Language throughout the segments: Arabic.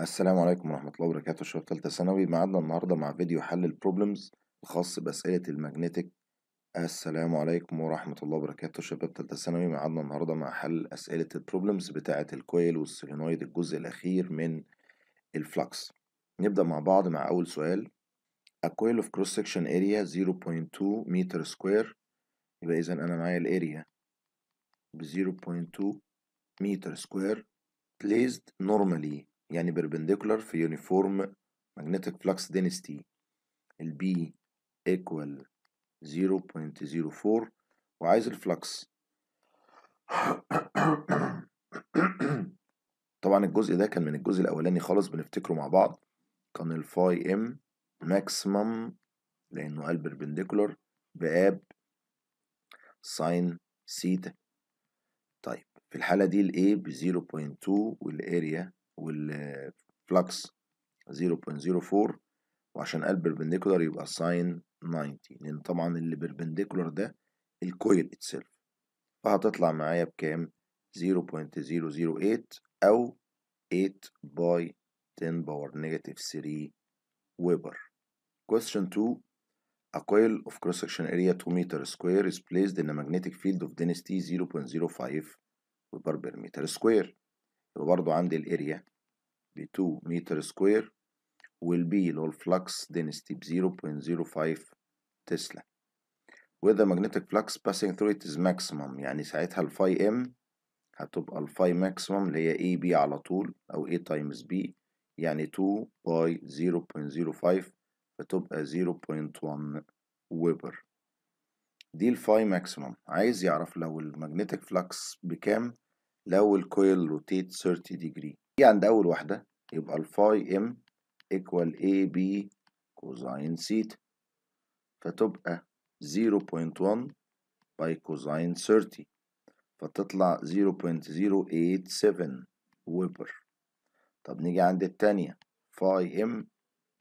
السلام عليكم ورحمة الله وبركاته شباب تالتة ثانوي معادنا النهاردة مع فيديو حل البروبلمز الخاص بأسئلة الماجنتيك السلام عليكم ورحمة الله وبركاته شباب تالتة ثانوي معادنا النهاردة مع حل أسئلة البروبلمز بتاعة الكويل والسولينويد الجزء الأخير من الفلكس نبدأ مع بعض مع أول سؤال A coil of cross section area 0.2 متر سكوير يبقى إذا أنا معايا الأريا ب 0.2 متر سكوير placed normally يعني perpendicular في uniform magnetic flux density البي equal 0.04 وعايز الفلكس طبعا الجزء ده كان من الجزء الاولاني خالص بنفتكره مع بعض كان الفاي ام ماكسيمم لانه قال بيربنديكولار باب ساين سيتا طيب في الحاله دي الاي ب 0.2 والاريا والفلكس 0.04 وعشان قال بيربنديكولار يبقى ساين 90 لان طبعا اللي بيربنديكولار ده الكويل اتسلف فهتطلع معايا بكام 0.008 او 8 باي 10 باور نيجاتيف 3 ويبر question 2 A coil of cross section area 2 meter square is placed in a magnetic field of density 0.05 ويبر per meter square وبرضه عندي الاريا ب 2 متر سكوير والبي اللي هو الفلكس دينستي ب 0.05 تسلا وذا ماجنتيك فلكس باسنج ثرو ات از ماكسيمم يعني ساعتها الفاي ام هتبقى الفاي ماكسيمم اللي هي اي بي على طول او اي تايمز بي يعني 2 باي 0.05 فتبقى 0.1 ويبر دي الفاي ماكسيمم عايز يعرف لو الماجنتيك فلكس بكام لو الكويل روتيت 30 ديجري دي عند أول واحدة يبقى الفاي ام ايكوال اي بي كوزاين سيتا فتبقى 0.1 باي كوزاين 30 فتطلع 0.087 ويبر طب نيجي عند التانية فاي ام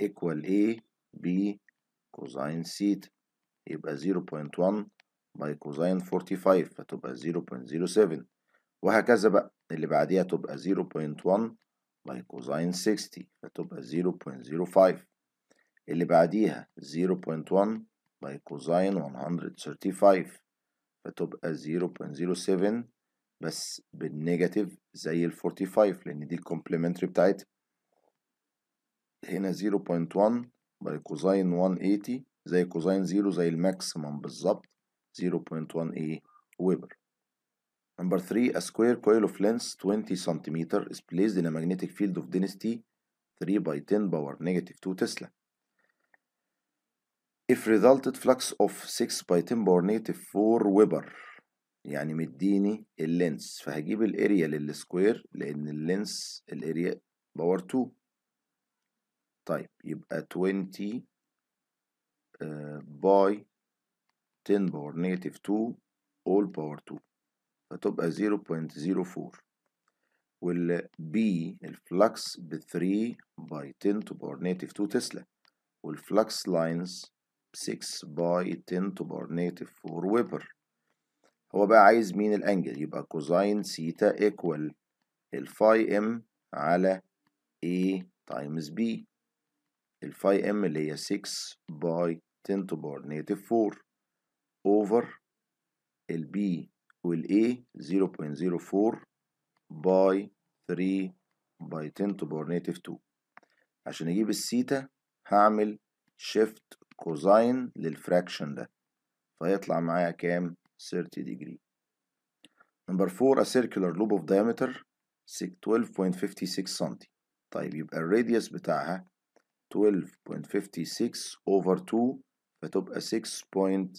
ايكوال اي بي كوزاين سيتا يبقى 0.1 باي كوزاين 45 فتبقى 0.07 وهكذا بقى اللي بعديها تبقى 0.1 باي كوزين 60 فتبقى 0.05 اللي بعديها 0.1 باي كوزين 135 فتبقى 0.07 بس بالنيجاتيف زي ال 45 لان دي الكومبلمنتري بتاعتها هنا 0.1 باي كوزين 180 زي كوزين 0 زي الماكسيمم بالظبط 0.1 ايه ويبر Number three, a square coil of length 20 cm is placed in a magnetic field of density 3 by 10 power negative 2 Tesla. If resulted flux of 6 by 10 power negative 4 Weber يعني مديني اللينس فهجيب الاريا للسكوير لان اللينس الاريا باور 2 طيب يبقى 20 باي 10 باور نيجاتيف 2 اول باور 2 فتبقى 0.04 وال B الفلكس ب 3 باي 10 to power native 2 تسلا والفلكس لاينز 6 باي 10 to power native 4 ويبر هو بقى عايز مين الانجل يبقى كوزاين سيتا ايكوال الفاي ام على A تايمز B الفاي ام اللي هي 6 باي 10 to power native 4 اوفر البي والاي 0.04 باي 3 باي 10 to power native 2 عشان اجيب السيتا هعمل شيفت كوزاين للفراكشن ده فيطلع معايا كام 30 ديجري نمبر 4 a circular loop of diameter 12.56 سنتي طيب يبقى الراديوس بتاعها 12.56 over 2 فتبقى 6.28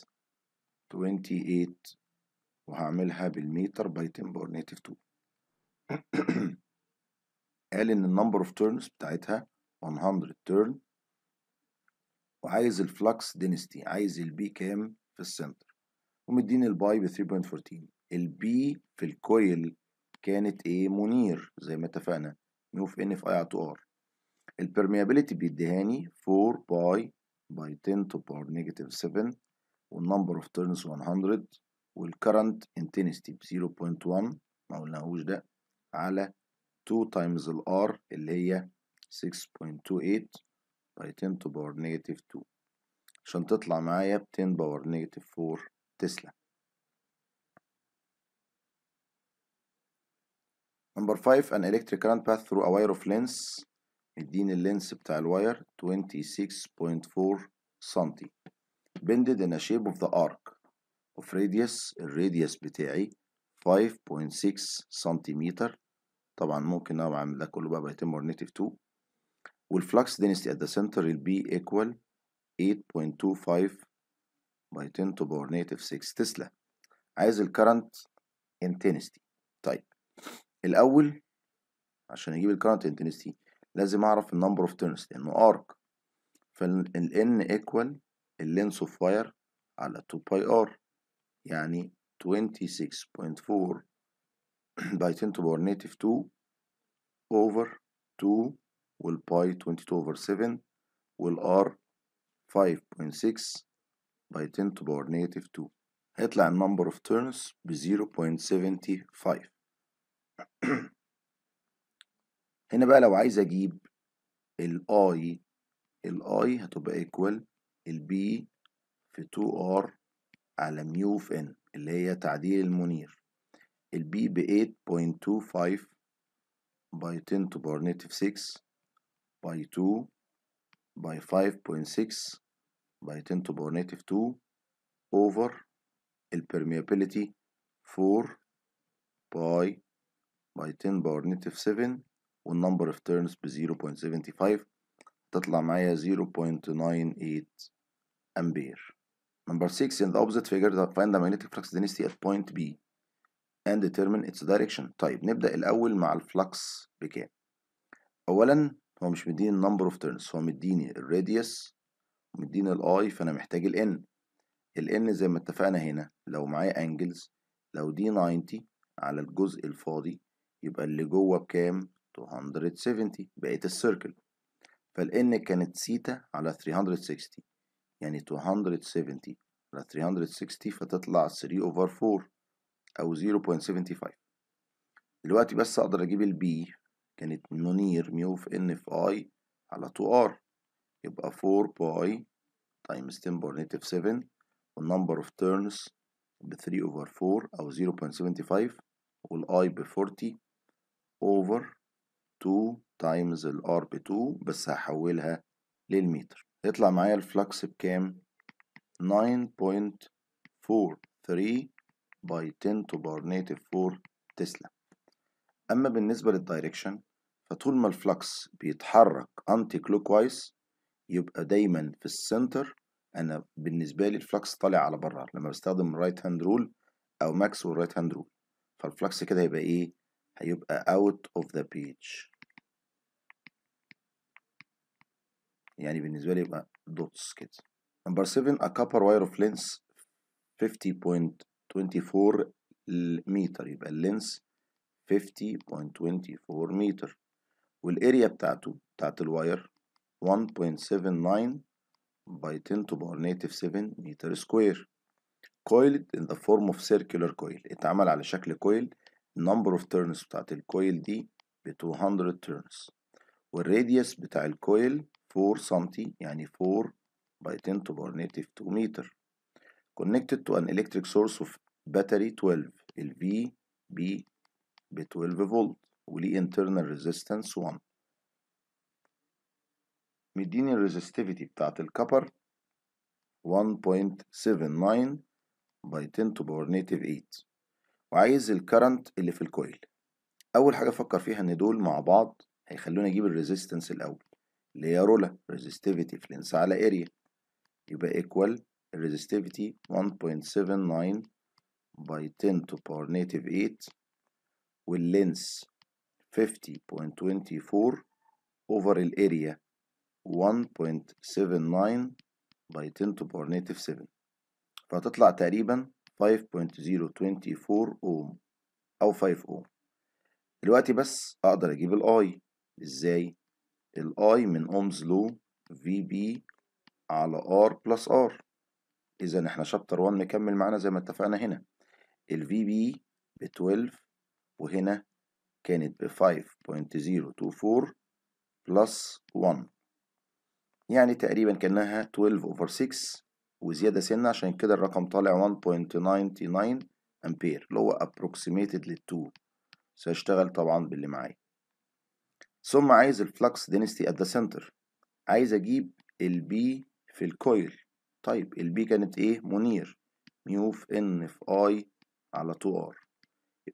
وهعملها بالميتر باي 10 نيتف 2 قال ان النمبر اوف تيرنز بتاعتها 100 تيرن وعايز الفلكس دينستي عايز البي كام في السنتر ومديني الباي ب 3.14 البي في الكويل كانت ايه منير زي ما اتفقنا نيو في ان في اي على 2 ار البرميابيلتي بيديهاني 4 باي باي 10 تو باور نيجاتيف 7 والنمبر اوف تيرنز 100 والكرنت انتنستي ب 0.1 ما قلناهوش ده على 2 تايمز الار اللي هي 6.28 باي 10 تو باور نيجاتيف 2 عشان تطلع معايا ب 10 باور نيجاتيف 4 تسلا نمبر 5 an electric current path through a wire of لينس اديني اللينس بتاع الواير 26.4 سنتي بندد in a shape of the arc اوف radius الراديوس بتاعي 5.6 سنتيمتر طبعا ممكن انا بعمل ده كله بقى باي تيمورنيتيف 2 density دينستي ات ذا سنتر البي ايكوال 8.25 باي 10 تو باور نيتيف 6 تسلا عايز الكرنت انتنستي طيب الاول عشان اجيب الكرنت انتنستي لازم اعرف النمبر اوف تيرنز لانه ارك فالان ايكوال اللينس اوف واير على 2 باي ار يعني 26.4 باي 10 to power 2 over 2 والباي 22 over 7 والار 5.6 باي 10 to power 2 هيطلع النمبر of turns ب 0.75 هنا بقى لو عايز اجيب i ال i هتبقى ايكوال b في 2 r على ميو في ان اللي هي تعديل المنير البي ب 8.25 باي 10 تو باور نيتف 6 باي 2 باي 5.6 باي 10 تو باور نيتف 2 over البرميابيليتي 4 باي باي 10 باور نيتف 7 والنمبر اوف تيرنز ب 0.75 تطلع معايا 0.98 امبير Number 6 in the opposite figure find the magnetic flux density at point B and determine its direction طيب نبدأ الأول مع الفلكس بكام أولا هو مش مديني number of turns هو مديني الراديوس ومديني الاي فأنا محتاج الان الان زي ما اتفقنا هنا لو معايا انجلز لو دي 90 على الجزء الفاضي يبقى اللي جوه بكام 270 بقيت السيركل فالان كانت سيتا على 360 يعني 270 على 360 فتطلع 3 over 4 او 0.75 دلوقتي بس اقدر اجيب البي كانت نونير ميو في ان في اي على 2 ار يبقى 4 باي تايمز 10 باور نيتيف 7 والنمبر اوف تيرنز ب 3 over 4 او 0.75 والاي ب 40 over 2 تايمز الار ب 2 بس هحولها للمتر يطلع معايا الفلكس بكام 9.43 باي 10 to power native 4 تسلا اما بالنسبه للدايركشن فطول ما الفلكس بيتحرك انتي كلوك وايز يبقى دايما في السنتر انا بالنسبه لي الفلكس طالع على بره لما بستخدم الرايت هاند رول او ماكس والرايت هاند رول فالفلكس كده هيبقى ايه هيبقى اوت اوف ذا بيج يعني بالنسبة لي يبقى دوتس كده نمبر 7 ا كابر واير اوف لينس 50.24 متر يبقى اللينس 50.24 متر والاريا بتاعته بتاعت الواير 1.79 باي 10 تو باور native 7 متر سكوير كويلد ان ذا فورم اوف سيركلر كويل اتعمل على شكل كويل نمبر اوف تيرنز بتاعت الكويل دي ب 200 تيرنز والراديوس بتاع الكويل 4 سم يعني 4 by 10 to power negative 2 متر connected to an electric source of battery 12 ال V ب 12 فولت وليه internal resistance 1 مديني الريزستيفيتي بتاعت الكبر 1.79 by 10 to power native 8 وعايز الكرنت اللي في الكويل اول حاجه افكر فيها ان دول مع بعض هيخلوني اجيب الريزستنس الاول اللي هي رولا resistivity في لنس على اريا يبقى equal resistivity 1.79 by 10 to power native 8 واللينس 50.24 over الاريا 1.79 by 10 to power native 7 فهتطلع تقريبا 5.024 اوم او 5 اوم دلوقتي بس اقدر اجيب الاي ازاي الاي من اومز لو في بي على ار بلس ار اذا احنا شابتر 1 مكمل معانا زي ما اتفقنا هنا الفي بي ب 12 وهنا كانت ب 5.024 بلس 1 يعني تقريبا كانها 12 اوفر 6 وزياده سنه عشان كده الرقم طالع 1.99 امبير اللي هو ابروكسيميتد لل 2 بس طبعا باللي معايا ثم عايز الفلكس دينستي ات ذا سنتر عايز اجيب البي في الكويل طيب البي كانت ايه منير ميو في ان في اي على 2 ار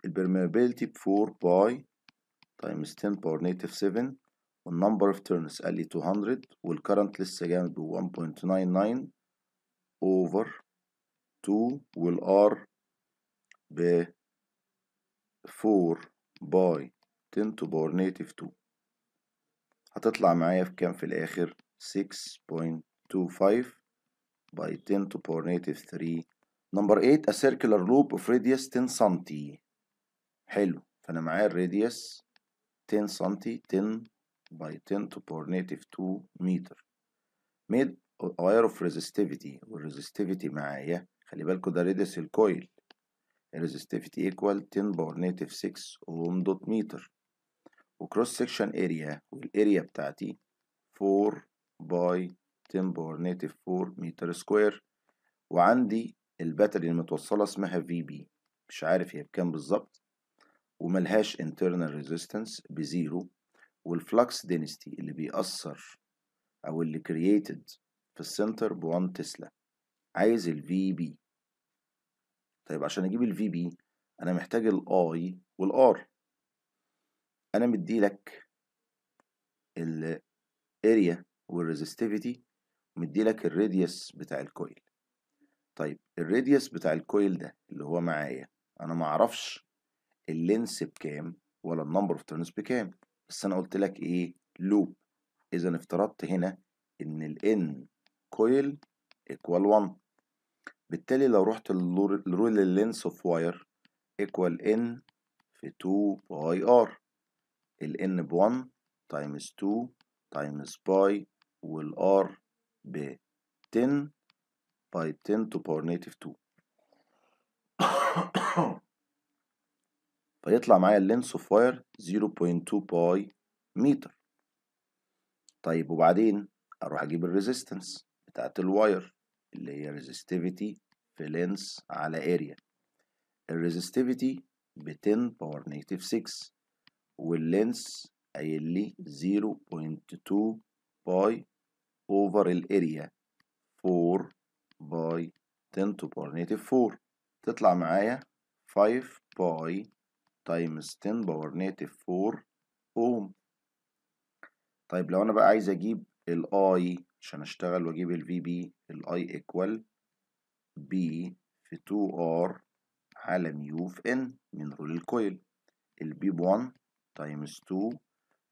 البرميابيلتي ب 4 باي تايمز 10 باور نيتيف 7 والنمبر اوف تيرنز قال لي 200 والكرنت لسه جامد 1.99 اوفر 2 والار ب 4 باي 10 to power native 2 هتطلع معايا في كام في الآخر 6.25 by 10 to power negative 3 نمبر 8 a circular loop of radius 10 سنتي حلو فأنا معايا الراديوس 10 سنتي 10 by 10 to power negative 2 متر made wire of resistivity والresistivity معايا خلي بالكوا ده radius الكويل resistivity equal 10 power negative 6 ohm dot meter وكروس سيكشن اريا والاريا بتاعتي 4 باي 10 باور نيتف 4 متر سكوير وعندي الباتري المتوصله اسمها في بي مش عارف هي بكام بالظبط وملهاش internal resistance بزيرو والفلكس density اللي بيأثر أو اللي created في السنتر ب1 تسلا عايز ال بي طيب عشان أجيب ال بي أنا محتاج الاي والار انا مديلك الاريا والريزستيفيتي ومديلك الراديوس بتاع الكويل طيب الراديوس بتاع الكويل ده اللي هو معايا انا معرفش اللينس بكام ولا النمبر اوف تيرنز بكام بس انا قلت لك ايه لوب اذا افترضت هنا ان الان كويل ايكوال 1 بالتالي لو رحت لرول اللينس اوف واير ايكوال ان في 2 باي ار ال n ب 1 تايمز 2 تايمز باي r ب 10 باي 10 تو باور نيتيف 2 فيطلع معايا اللينس اوف واير 0.2 باي متر طيب وبعدين اروح اجيب الريزيستنس بتاعت الواير اللي هي resistivity في لينس على اريا الريزيستيفيتي ب 10 باور نيجاتيف 6 واللينس قايل لي 0.2 باي اوفر الاريا 4 باي 10 تو باور نيجاتيف 4 تطلع معايا 5 باي تايمز 10 باور نيتف 4 اوم طيب لو انا بقى عايز اجيب الاي عشان اشتغل واجيب الفي بي الاي ايكوال بي في 2 ار على ميو في ان من رول الكويل البي ب 1 تايمز 2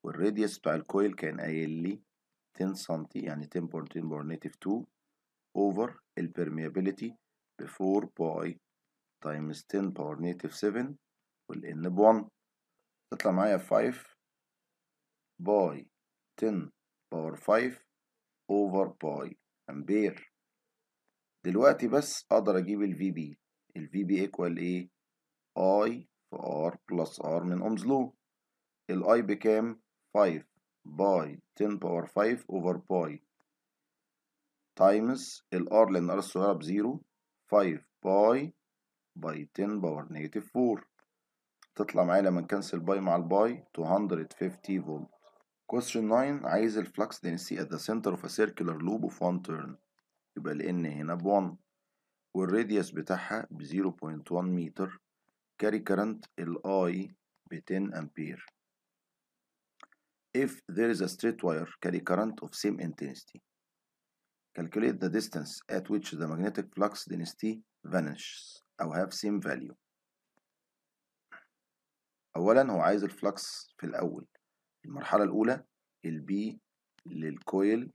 والراديوس بتاع الكويل كان قايل لي 10 سنتي يعني 10.10 بور نيتيف 2 اوفر البرميابيليتي ب 4 باي تايمز 10 باور نيتيف 7 والان ب 1 تطلع معايا 5 باي 10 باور 5 اوفر باي امبير دلوقتي بس اقدر اجيب الفي بي الفي بي ايكوال ايه اي في ار بلس ار من اومز لو الاي بكام 5 باي 10 باور 5 اوفر باي تايمز الار لان ار الصغيره بزيرو 5 باي باي 10 باور نيجاتيف 4 تطلع معايا لما نكنسل باي مع الباي 250 فولت question 9 عايز الفلكس density at the center of a circular loop of one turn يبقى الان هنا ب 1 والراديوس بتاعها ب 0.1 متر كاري كرنت الاي ب 10 امبير If there is a straight wire carry current of same intensity, calculate the distance at which the magnetic flux density vanishes أو have same value. أولا هو عايز الفلكس في الأول المرحلة الأولى البي للكويل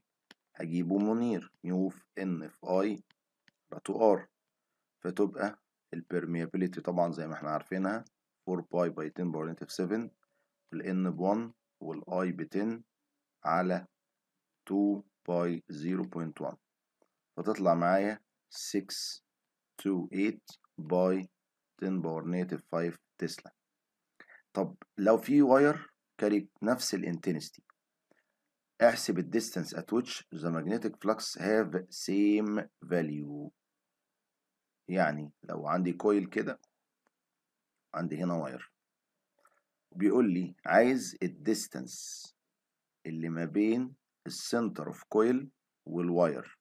هجيبه منير يوف في ان في اي على 2 ار فتبقى البرميابيليتي طبعا زي ما احنا عارفينها 4 باي باي 10 باور 7 والان ب 1 والاي ب 10 على 2 باي 0.1 فتطلع معايا 628 باي 10 باور نيتف 5 تسلا طب لو في واير كاري نفس الانتنستي احسب الديستانس ات ويتش the magnetic flux have same value يعني لو عندي كويل كده عندي هنا واير بيقول لي عايز الديستانس اللي ما بين السنتر اوف كويل والواير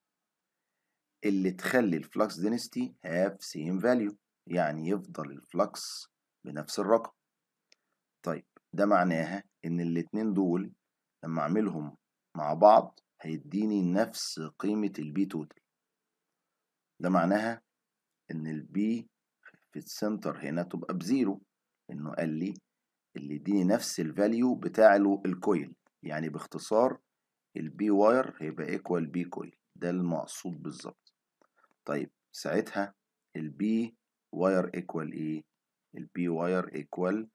اللي تخلي الفلكس دينستي هاف سيم فاليو يعني يفضل الفلكس بنفس الرقم طيب ده معناها ان الاتنين دول لما اعملهم مع بعض هيديني نفس قيمة البي توتال ده معناها ان البي في السنتر هنا تبقى بزيرو انه قال لي اللي يديني نفس الفاليو بتاع الكويل يعني باختصار البي واير هيبقى ايكوال بي كويل ده المقصود بالظبط طيب ساعتها البي واير ايكوال ايه البي واير ايكوال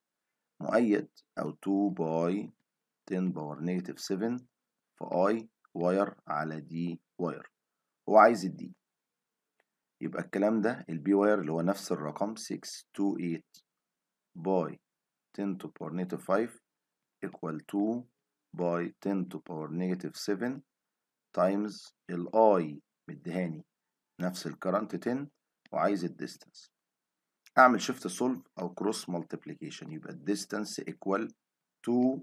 مؤيد او 2 باي 10 باور نيجاتيف 7 في اي واير على دي واير هو عايز الدي يبقى الكلام ده البي واير اللي هو نفس الرقم 628 باي 10 to power negative 5 equal 2 by 10 to power negative 7 times الاي مدهاني نفس الكرنت 10 وعايز الديستانس اعمل شيفت سولف او كروس مالتيبليكيشن يبقى الديستانس equal 2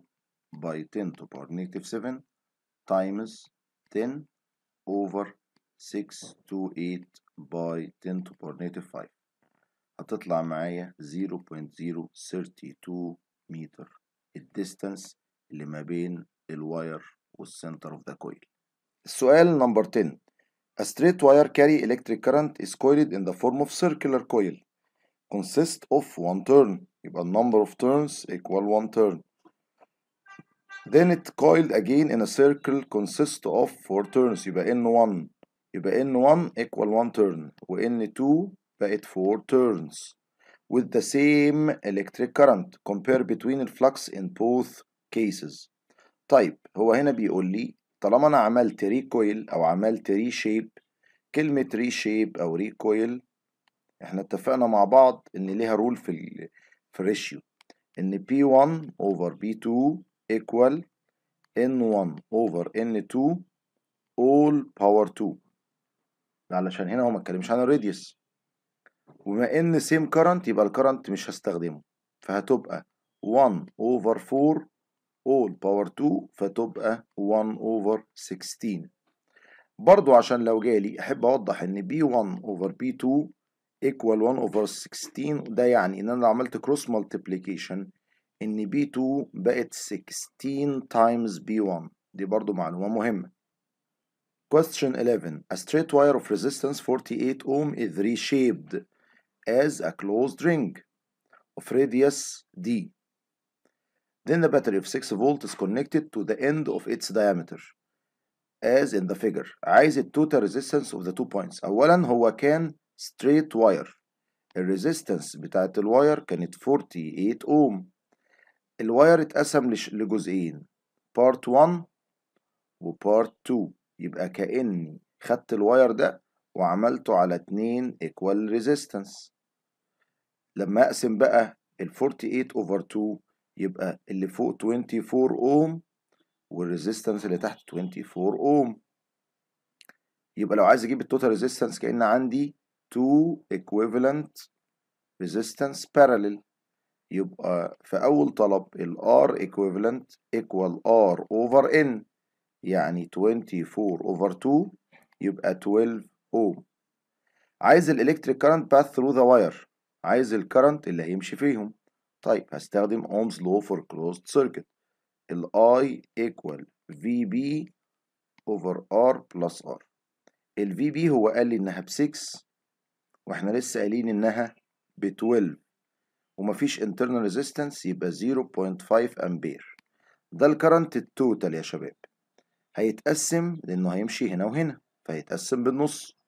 by 10 to power negative 7 times 10 over 6 to 8 by 10 to power negative 5 هتطلع معايا 0.032 متر الديستانس اللي ما بين الواير والسنتر اوف ذا كويل السؤال نمبر 10 A straight wire carry electric current is coiled in the form of circular coil consists of one turn يبقى number of turns equal one turn then it coiled again in a circle consists of four turns يبقى n1 يبقى n1 equal one turn و n2 بقت 4 turns with the same electric current compare between flux in both cases طيب هو هنا بيقول لي طالما انا عملت recoil او عملت reshape كلمة reshape او recoil احنا اتفقنا مع بعض ان ليها رول في ال في الريشيو ان P1 over P2 equal N1 over N2 all power 2 علشان هنا هو ما اتكلمش عن الراديوس وما ان سيم كرنت يبقى الكرنت مش هستخدمه فهتبقى 1 over 4 all power 2 فتبقى 1 over 16 برضو عشان لو جالي احب اوضح ان b1 over b2 equal 1 over 16 ده يعني ان انا عملت cross multiplication ان b2 بقت 16 times b1 دي برضو معلومة مهمة Question 11 A straight wire of resistance 48 ohm is reshaped as a closed ring of radius d. Then the battery of 6 volt is connected to the end of its diameter as in the figure عايز total resistance of the two points أولا هو كان straight wire the wire الواير كانت 48 أوم الواير اتقسم لجزئين part 1 part 2 يبقى كأني خدت الواير ده وعملته على 2 ايكوال ريزيستنس لما اقسم بقى ال 48 اوفر 2 يبقى اللي فوق 24 اوم والريزيستنس اللي تحت 24 اوم يبقى لو عايز اجيب التوتال ريزيستنس كان عندي 2 equivalent resistance parallel يبقى في اول طلب ال R equivalent equal R over N يعني 24 over 2 يبقى 12 O عايز الالكتريك كارنت باث ثرو ذا واير عايز الكارنت اللي هيمشي فيهم طيب هستخدم اومز لو فور كلوزد سيركت الاي ايكوال في بي اوفر ار بلس ار الفي بي هو قال لي انها ب 6 واحنا لسه قايلين انها ب 12 ومفيش internal resistance يبقى 0.5 امبير ده الكرنت التوتال يا شباب هيتقسم لانه هيمشي هنا وهنا فهيتقسم بالنص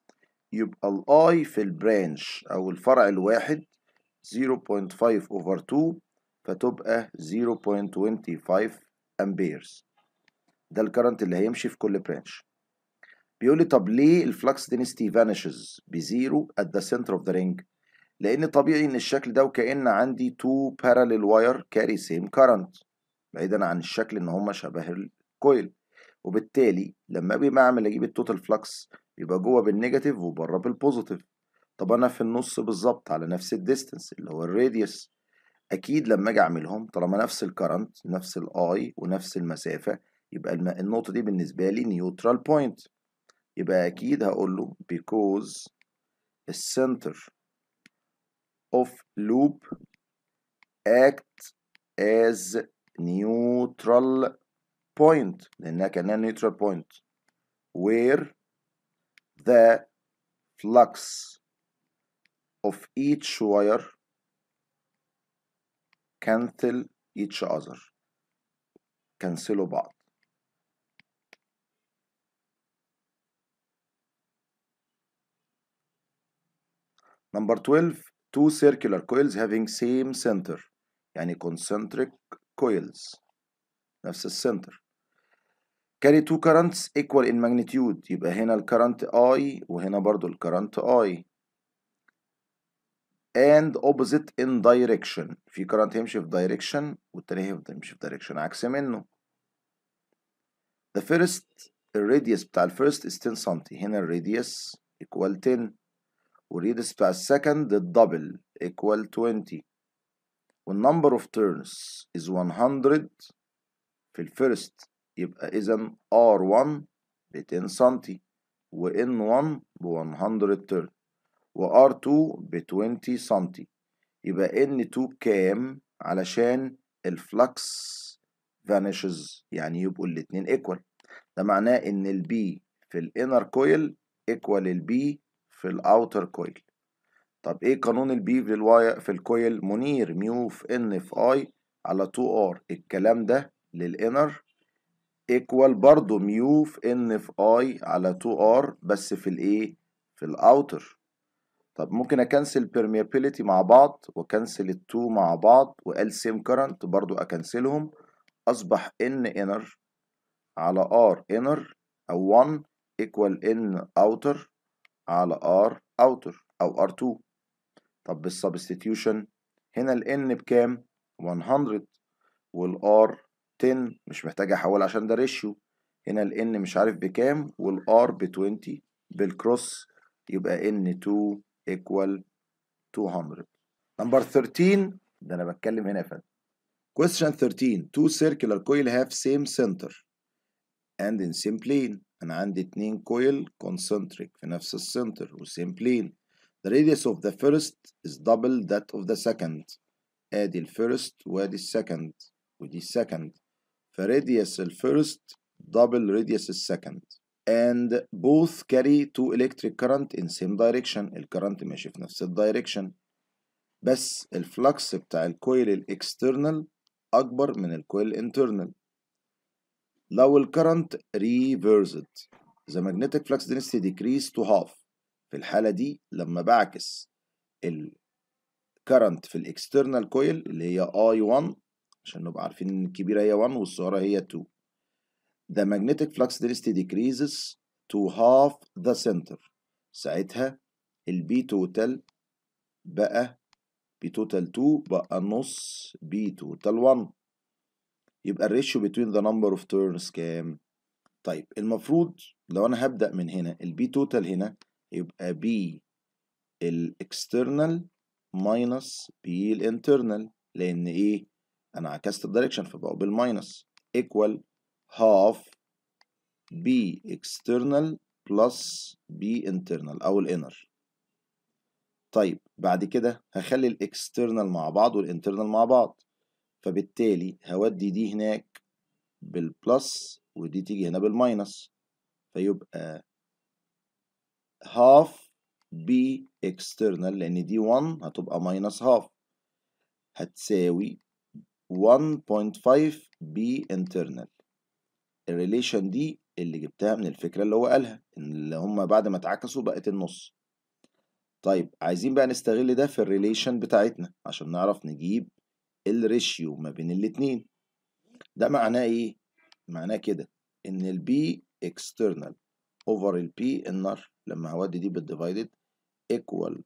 يبقى الاي في البرانش او الفرع الواحد 0.5 over 2 فتبقى 0.25 امبيرز ده الكرنت اللي هيمشي في كل برانش بيقول لي طب ليه الفلكس دينستي vanishes بزيرو at the center of the ring لان طبيعي ان الشكل ده وكأن عندي two parallel wire carry same current بعيدا عن الشكل ان هما شبه الكويل وبالتالي لما بيبقى أعمل اجيب التوتال فلكس يبقى جوه بالنيجاتيف وبره بالبوزيتيف طب انا في النص بالظبط على نفس الديستنس اللي هو الراديوس اكيد لما اجي اعملهم طالما نفس الكرنت نفس الاي ونفس المسافه يبقى النقطه دي بالنسبه لي نيوترال بوينت يبقى اكيد هقول له because السنتر of loop act as neutral point لانها كانها neutral point where the flux of each wire cancel each other cancel بعض Number 12 two circular coils having same center يعني concentric coils نفس السنتر كاري 2 currents equal in magnitude يبقى هنا الكرنت I وهنا برضو الكرنت I and opposite in direction في current يمشي في direction والتاني يمشي في direction عكس منه the first الراديوس بتاع الفيرست is 10 سم هنا الراديوس equal 10 والراديوس بتاع السكند الدبل equal 20 والنمبر اوف تيرنز is 100 في الفيرست يبقى إذا R1 ب 10 سنتي و 1 ب 100 ترن و 2 ب 20 سنتي يبقى N2 كام علشان الفلكس فانيشز يعني يبقوا الاتنين ايكوال ده معناه إن البي في الانر كويل ايكوال البي في الاوتر كويل طب ايه قانون البي في الواي في الكويل منير ميو في ان في اي على 2 ار الكلام ده للانر ايكوال برضه ميو في ان في اي على 2 ار بس في الايه في الاوتر طب ممكن اكنسل permeability مع بعض واكنسل التو مع بعض وال سيم current برضو اكنسلهم اصبح ان inner على r inner او 1 equal n اوتر على r اوتر او r2 طب بالsubstitution هنا ال n بكام 100 وال r 10 مش محتاج احول عشان ده ريشيو هنا ال n مش عارف بكام r ب 20 بالكروس يبقى n 2 equal 200 نمبر 13 ده انا بتكلم هنا يا فندم question 13 two circular coil have same center and in same plane انا عندي اتنين coil concentric في نفس السنتر و same plane the radius of the first is double that of the second ادي الفيرست وادي السكند ودي السكند فراديوس radius الفيرست دبل radius السكند and both carry two electric current in same direction الكرنت ماشي في نفس الدايركشن بس الفلكس بتاع الكويل الاكسترنال اكبر من الكويل الانترنال لو الكرنت ريفرزد the magnetic flux density decrease to half في الحالة دي لما بعكس الكرنت في الاكسترنال كويل اللي هي I1 عشان نبقى عارفين ان الكبيرة هي 1 والصغيرة هي 2 The magnetic flux density decreases to half the center ساعتها البي توتال بقى بي توتال 2 بقى نص بي توتال 1 يبقى الريشيو بين ذا نمبر اوف تيرنز كام طيب المفروض لو انا هبدأ من هنا البي توتال هنا يبقى بي الاكسترنال ماينس بي الانترنال لان ايه انا عكست الدايركشن فبقوا بالماينس ايكوال هاف بي اكسترنال بلس بي انترنال او الانر طيب بعد كده هخلي الاكسترنال مع بعض والانترنال مع بعض فبالتالي هودي دي هناك بالبلس ودي تيجي هنا بالماينس فيبقى هاف بي اكسترنال لان دي 1 هتبقى ماينس هاف هتساوي 1.5 بي internal الريليشن دي اللي جبتها من الفكرة اللي هو قالها إن اللي هما بعد ما اتعكسوا بقت النص طيب عايزين بقى نستغل ده في الريليشن بتاعتنا عشان نعرف نجيب الريشيو ما بين الاتنين ده معناه ايه؟ معناه كده ان البي اكسترنال اوفر البي انر لما هودي دي بالديفايدد ايكوال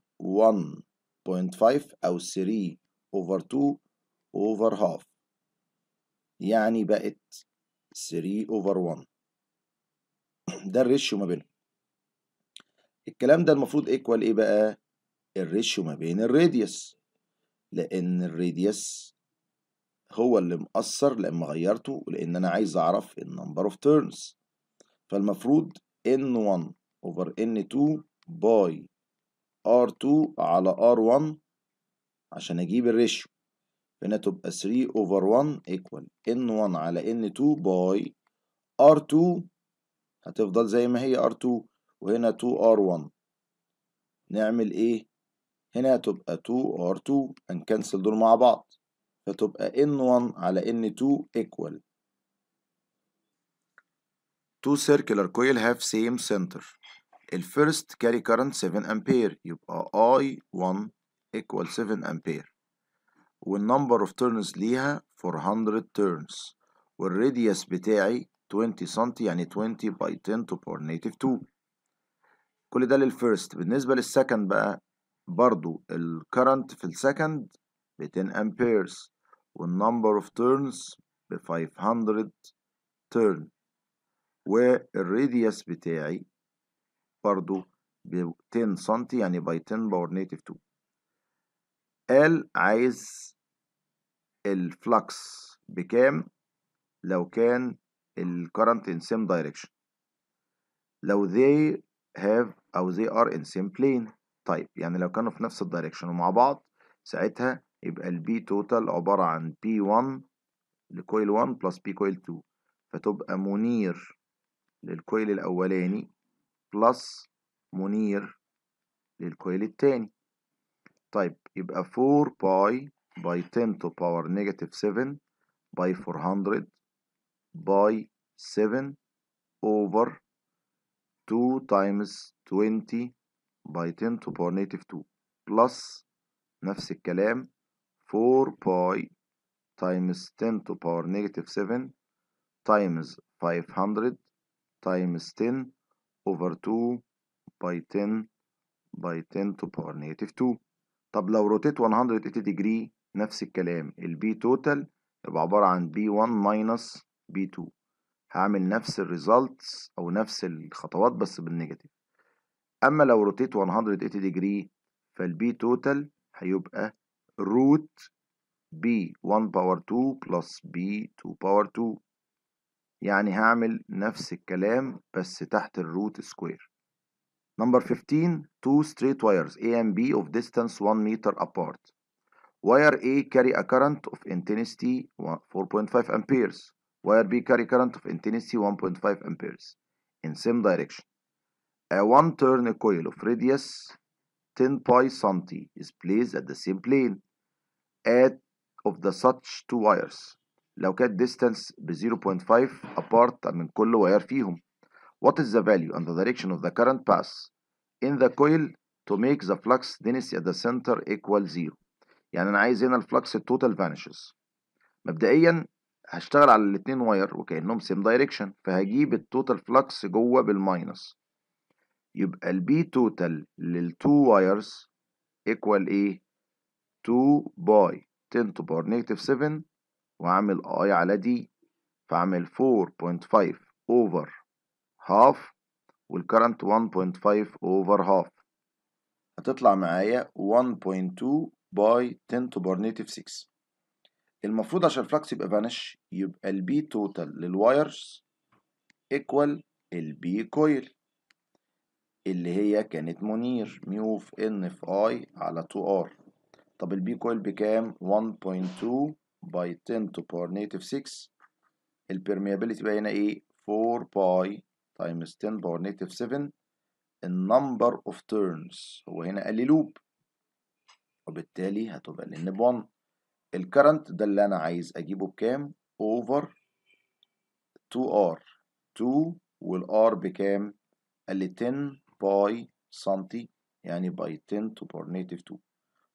1.5 او 3 اوفر 2 over half يعني بقت 3 over 1 ده الريشيو ما بينهم الكلام ده المفروض ايكوال ايه بقى الريشيو ما بين الراديوس لان الراديوس هو اللي مأثر لما غيرته لان انا عايز اعرف النمبر اوف تيرنز فالمفروض n1 over n2 باي r2 على r1 عشان اجيب الريشيو هنا تبقى 3 over 1 equal n1 على n2 by r2 هتفضل زي ما هي r2 وهنا 2r1 نعمل ايه؟ هنا تبقى 2r2 هنكنسل دول مع بعض فتبقى n1 على n2 equal 2 circular coil have same center الفيرست كاري current 7 امبير يبقى i1 equal 7 امبير والنمبر اوف تيرنز ليها 400 تيرنز والراديوس بتاعي 20 سم يعني 20 باي 10 تو باور نيتيف 2 كل ده للفيرست بالنسبه للسكند بقى برضو الكرنت في السكند ب 10 امبيرز والنمبر اوف تيرنز ب 500 تيرن والراديوس بتاعي برضو ب 10 سم يعني باي 10 باور نيتيف 2 قال عايز الفلكس بكام لو كان الكرنت in same direction لو they have أو they are in same plane طيب يعني لو كانوا في نفس الدايركشن ومع بعض ساعتها يبقى البي توتال عبارة عن p 1 لكويل 1 بلس P كويل 2 فتبقى منير للكويل الأولاني بلس منير للكويل التاني طيب يبقى 4 باي باي 10 to power negative 7 باي 400 باي 7 over 2 times 20 باي 10 to power negative 2 plus نفس الكلام 4 باي times 10 to power negative 7 times 500 times 10 over 2 by 10 by 10 to power negative 2 طب لو روتيت 180 ديجري نفس الكلام البي توتال يبقى عبارة عن بي 1 ماينس بي 2 هعمل نفس الريزلتس او نفس الخطوات بس بالنيجاتيف اما لو روتيت 180 ديجري فالبي توتال هيبقى روت بي 1 باور 2 بلس بي 2 باور 2 يعني هعمل نفس الكلام بس تحت الروت سكوير Number 15, two straight wires A and B of distance 1 meter apart. Wire A carry a current of intensity 4.5 amperes. Wire B carry current of intensity 1.5 amperes in same direction. A one-turn coil of radius 10 pi centi is placed at the same plane at of the such two wires. Locate distance 0.5 apart من كل واير فيهم What is the value and the direction of the current pass in the coil to make the flux density at the center equal zero يعني أنا عايز هنا الفلكس التوتال vanishes مبدئيا هشتغل على الاتنين واير وكأنهم same direction فهجيب التوتال فلكس جوه بالماينس يبقى B توتال للتو وايرز equal ايه 2 باي 10 to power negative 7 وعمل I على D فاعمل 4.5 over هاف والكرنت 1.5 اوفر هاف هتطلع معايا 1.2 باي 10 to power native 6 المفروض عشان الفلكس يبقى فانش يبقى البي توتال للوايرز ايكوال البي كويل اللي هي كانت منير ميو في ان في اي على 2 ار طب البي كويل بكام 1.2 باي 10 to power native 6 البرميابيلتي بقى هنا ايه 4 باي تايمز 10 باور native 7 النمبر اوف تيرنز هو هنا قال لي لوب وبالتالي هتبقى ال ب 1 الكرنت ده اللي انا عايز اجيبه بكام اوفر 2 r 2 والار بكام قال لي 10 باي سنتي يعني باي 10 تو باور نيتيف 2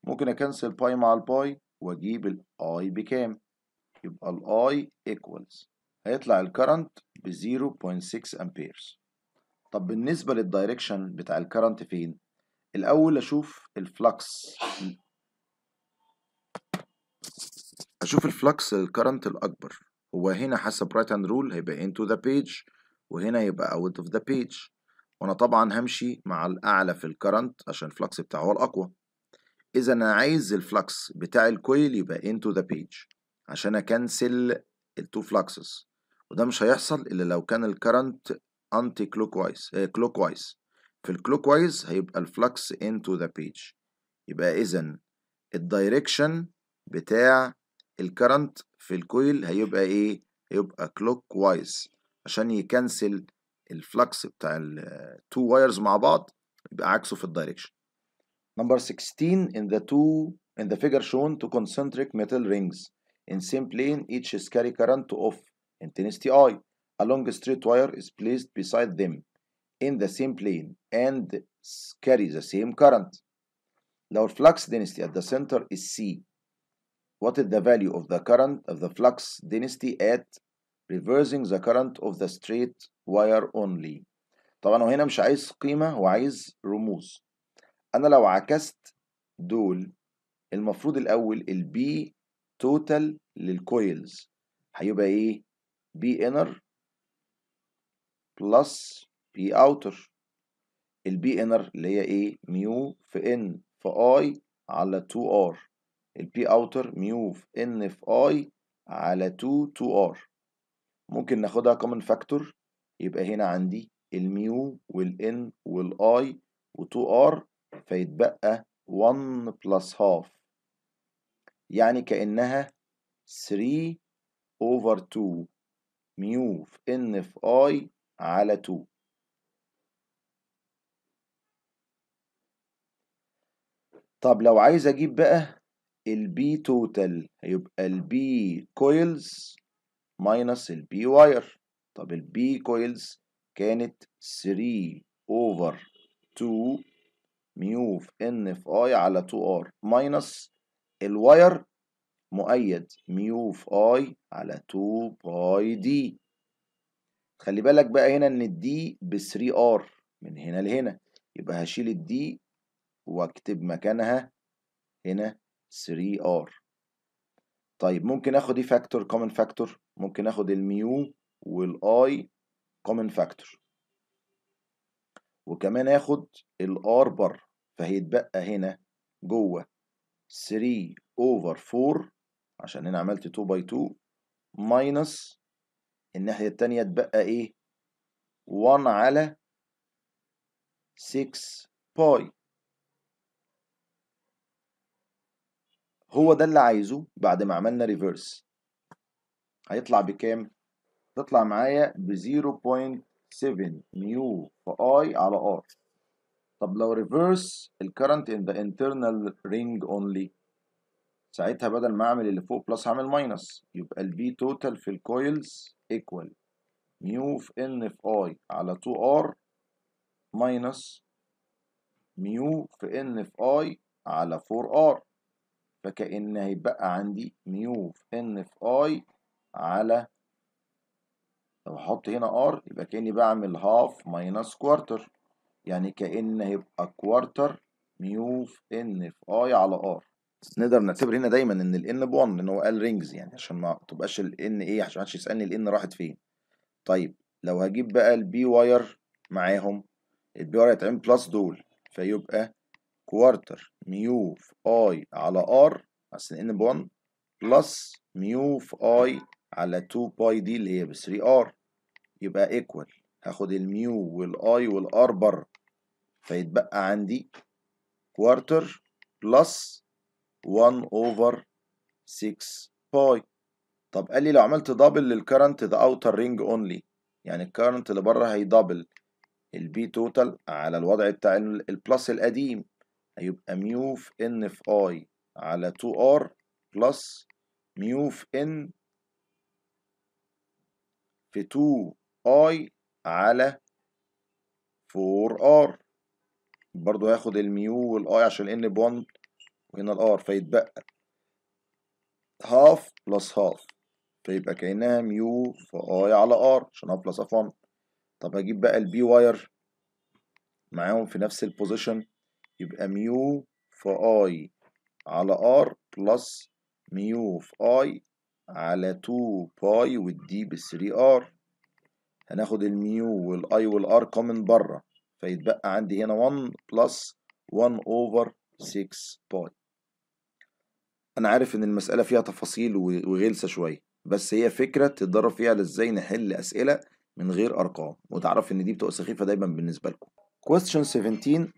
ممكن اكنسل باي مع الباي واجيب الاي بكام يبقى الاي ايكوالز هيطلع الكرنت ب 0.6 امبيرز طب بالنسبة للدايركشن بتاع الكرنت فين الأول أشوف الفلكس أشوف الفلكس الكرنت الأكبر هو هنا حسب رايت اند رول هيبقى into the page وهنا يبقى out of the page وأنا طبعا همشي مع الأعلى في الكرنت عشان الفلكس بتاعه هو الأقوى إذا أنا عايز الفلكس بتاع الكويل يبقى into the page عشان أكنسل التو فلكسز وده مش هيحصل إلا لو كان الكرنت أنتي كلوك وايز كلوك وايز في الكلوك وايز هيبقى الفلكس انتو ذا بيج يبقى إذا الدايركشن بتاع الكرنت في الكويل هيبقى إيه؟ هيبقى كلوك وايز عشان يكنسل الفلكس بتاع التو وايرز مع بعض يبقى عكسه في الدايركشن نمبر 16 in the two in the figure shown two concentric metal rings in same plane each is carry current off Intensity I. A long straight wire is placed beside them in the same plane and carry the same current. Now flux density at the center is C. What is the value of the current of the flux density at reversing the current of the straight wire only طبعا هنا مش عايز قيمة وعايز رموز أنا لو عكست دول المفروض الأول البي توتال للكويلز هيبقى إيه بي انر بلس بي اوتر البي انر اللي هي ايه ميو في ان في اي على 2 ار البي اوتر ميو في ان في اي على 2 2 ار ممكن ناخدها كومن فاكتور يبقى هنا عندي الميو والان والاي و2 ار فيتبقى 1 بلس هاف يعني كأنها 3 over 2 ميو في ان في اي على 2 طب لو عايز اجيب بقى البي توتال هيبقى البي كويلز ماينس البي واير طب البي كويلز كانت 3 اوفر 2 ميو في ان في اي على 2 ار ماينس الواير مؤيد ميو في اي على 2 باي دي خلي بالك بقى هنا ان الدي ب 3 ار من هنا لهنا يبقى هشيل الدي واكتب مكانها هنا 3 ار طيب ممكن اخد ايه فاكتور كومن فاكتور ممكن اخد الميو والاي كومن فاكتور وكمان اخد الار بره فهيتبقى هنا جوه 3 اوفر 4 عشان هنا عملت 2 باي 2 ماينس الناحية التانية اتبقى ايه 1 على 6 باي هو ده اللي عايزه بعد ما عملنا ريفرس هيطلع بكام تطلع معايا ب 0.7 ميو في اي على ار طب لو ريفرس الكرنت ان ذا internal رينج اونلي ساعتها بدل ما اعمل اللي فوق بلس هعمل ماينس يبقى البي توتال في الكويلز ايكوال ميو في ان في اي على 2 ار ماينس ميو في ان في اي على 4 ار فكأن هيبقى عندي ميو في ان في اي على لو هحط هنا ار يبقى كأني بعمل هاف ماينس كوارتر يعني كأن هيبقى كوارتر ميو في ان في اي على ار نقدر نعتبر هنا دايما ان الان ب1 لان هو قال رينجز يعني عشان ما تبقاش الان ايه عشان ما حدش يسالني الان راحت فين طيب لو هجيب بقى البي واير معاهم البي واير هيتعمل بلس دول فيبقى كوارتر ميو في اي على ار اصل n ب1 بلس ميو في اي على 2 باي دي اللي هي ب 3 ار يبقى ايكوال هاخد الميو والاي والار بره فيتبقى عندي كوارتر بلس 1 over 6 باي طب قال لي لو عملت دبل للكرنت ذا اوتر رينج اونلي يعني الكرنت اللي بره هيدبل البي توتال على الوضع بتاع البلس القديم هيبقى ميو في ان في اي على 2 ار بلس ميو في ان في 2 اي على 4 ار برضه هياخد الميو والاي عشان ان ب 1 وهنا الار فيتبقى هاف بلس هاف فيبقى كأنها ميو في اي على ار عشان هاف بلس اف 1 طب اجيب بقى البي واير معاهم في نفس البوزيشن يبقى ميو في اي على ار بلس ميو في اي على 2 باي والدي ب 3 ار هناخد الميو والاي والار كومن بره فيتبقى عندي هنا 1 بلس 1 اوفر 6 باي انا عارف ان المسألة فيها تفاصيل وغلسة شوية بس هي فكرة تتدرب فيها على ازاي نحل اسئلة من غير ارقام وتعرف ان دي بتبقى سخيفة دايما بالنسبة لكم question 17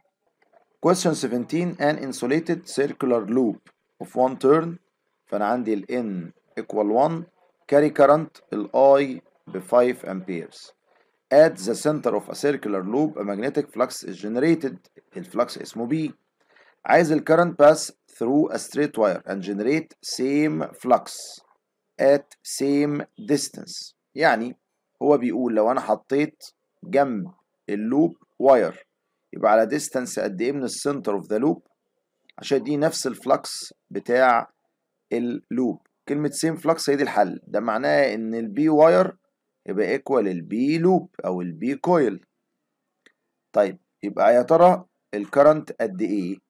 question 17 an insulated circular loop of one turn فانا عندي ال n equal 1 carry current ال i ب 5 amperes at the center of a circular loop a magnetic flux is generated الفلكس اسمه B عايز الكرنت باس through a straight wire and generate same flux at same distance يعني هو بيقول لو انا حطيت جنب اللوب واير يبقى على ديستانس قد ايه من السنتر اوف ذا لوب عشان دي نفس الفلكس بتاع اللوب كلمة سيم فلكس هي دي الحل ده معناه ان البي واير يبقى ايكوال البي لوب او البي كويل طيب يبقى يا ترى الكرنت قد ايه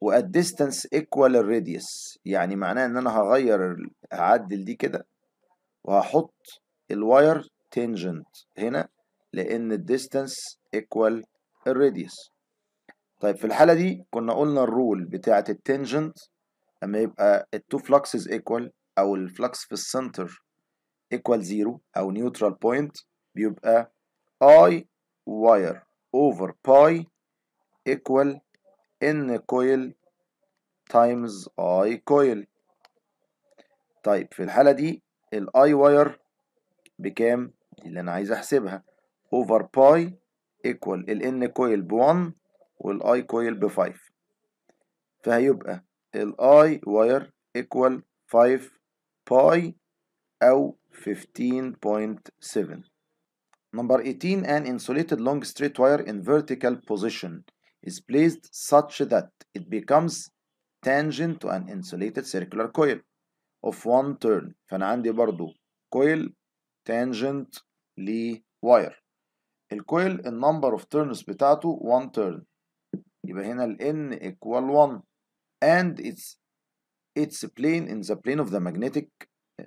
والديستانس ايكوال الراديوس يعني معناه ان انا هغير هعدل دي كده وهحط الواير تنجنت هنا لان الديستانس ايكوال الراديوس طيب في الحاله دي كنا قلنا الرول بتاعه التنجنت اما يبقى التو فلكسز ايكوال او الفلكس في السنتر ايكوال زيرو او نيوترال بوينت بيبقى اي واير اوفر باي ايكوال ان كويل تايمز اي كويل طيب في الحالة دي الاي واير بكام اللي انا عايز احسبها اوفر باي ايكوال N كويل ب 1 والاي كويل ب 5 فهيبقى الاي واير ايكوال 5 باي او 15.7 Number 18 an insulated long straight wire in vertical position is placed such that it becomes tangent to an insulated circular coil of one turn فأنا عندي برضو coil tangent لwire الكويل number of turns بتاعته 1 turn يبقى هنا ال n equal 1 and its its plane in the plane of the magnetic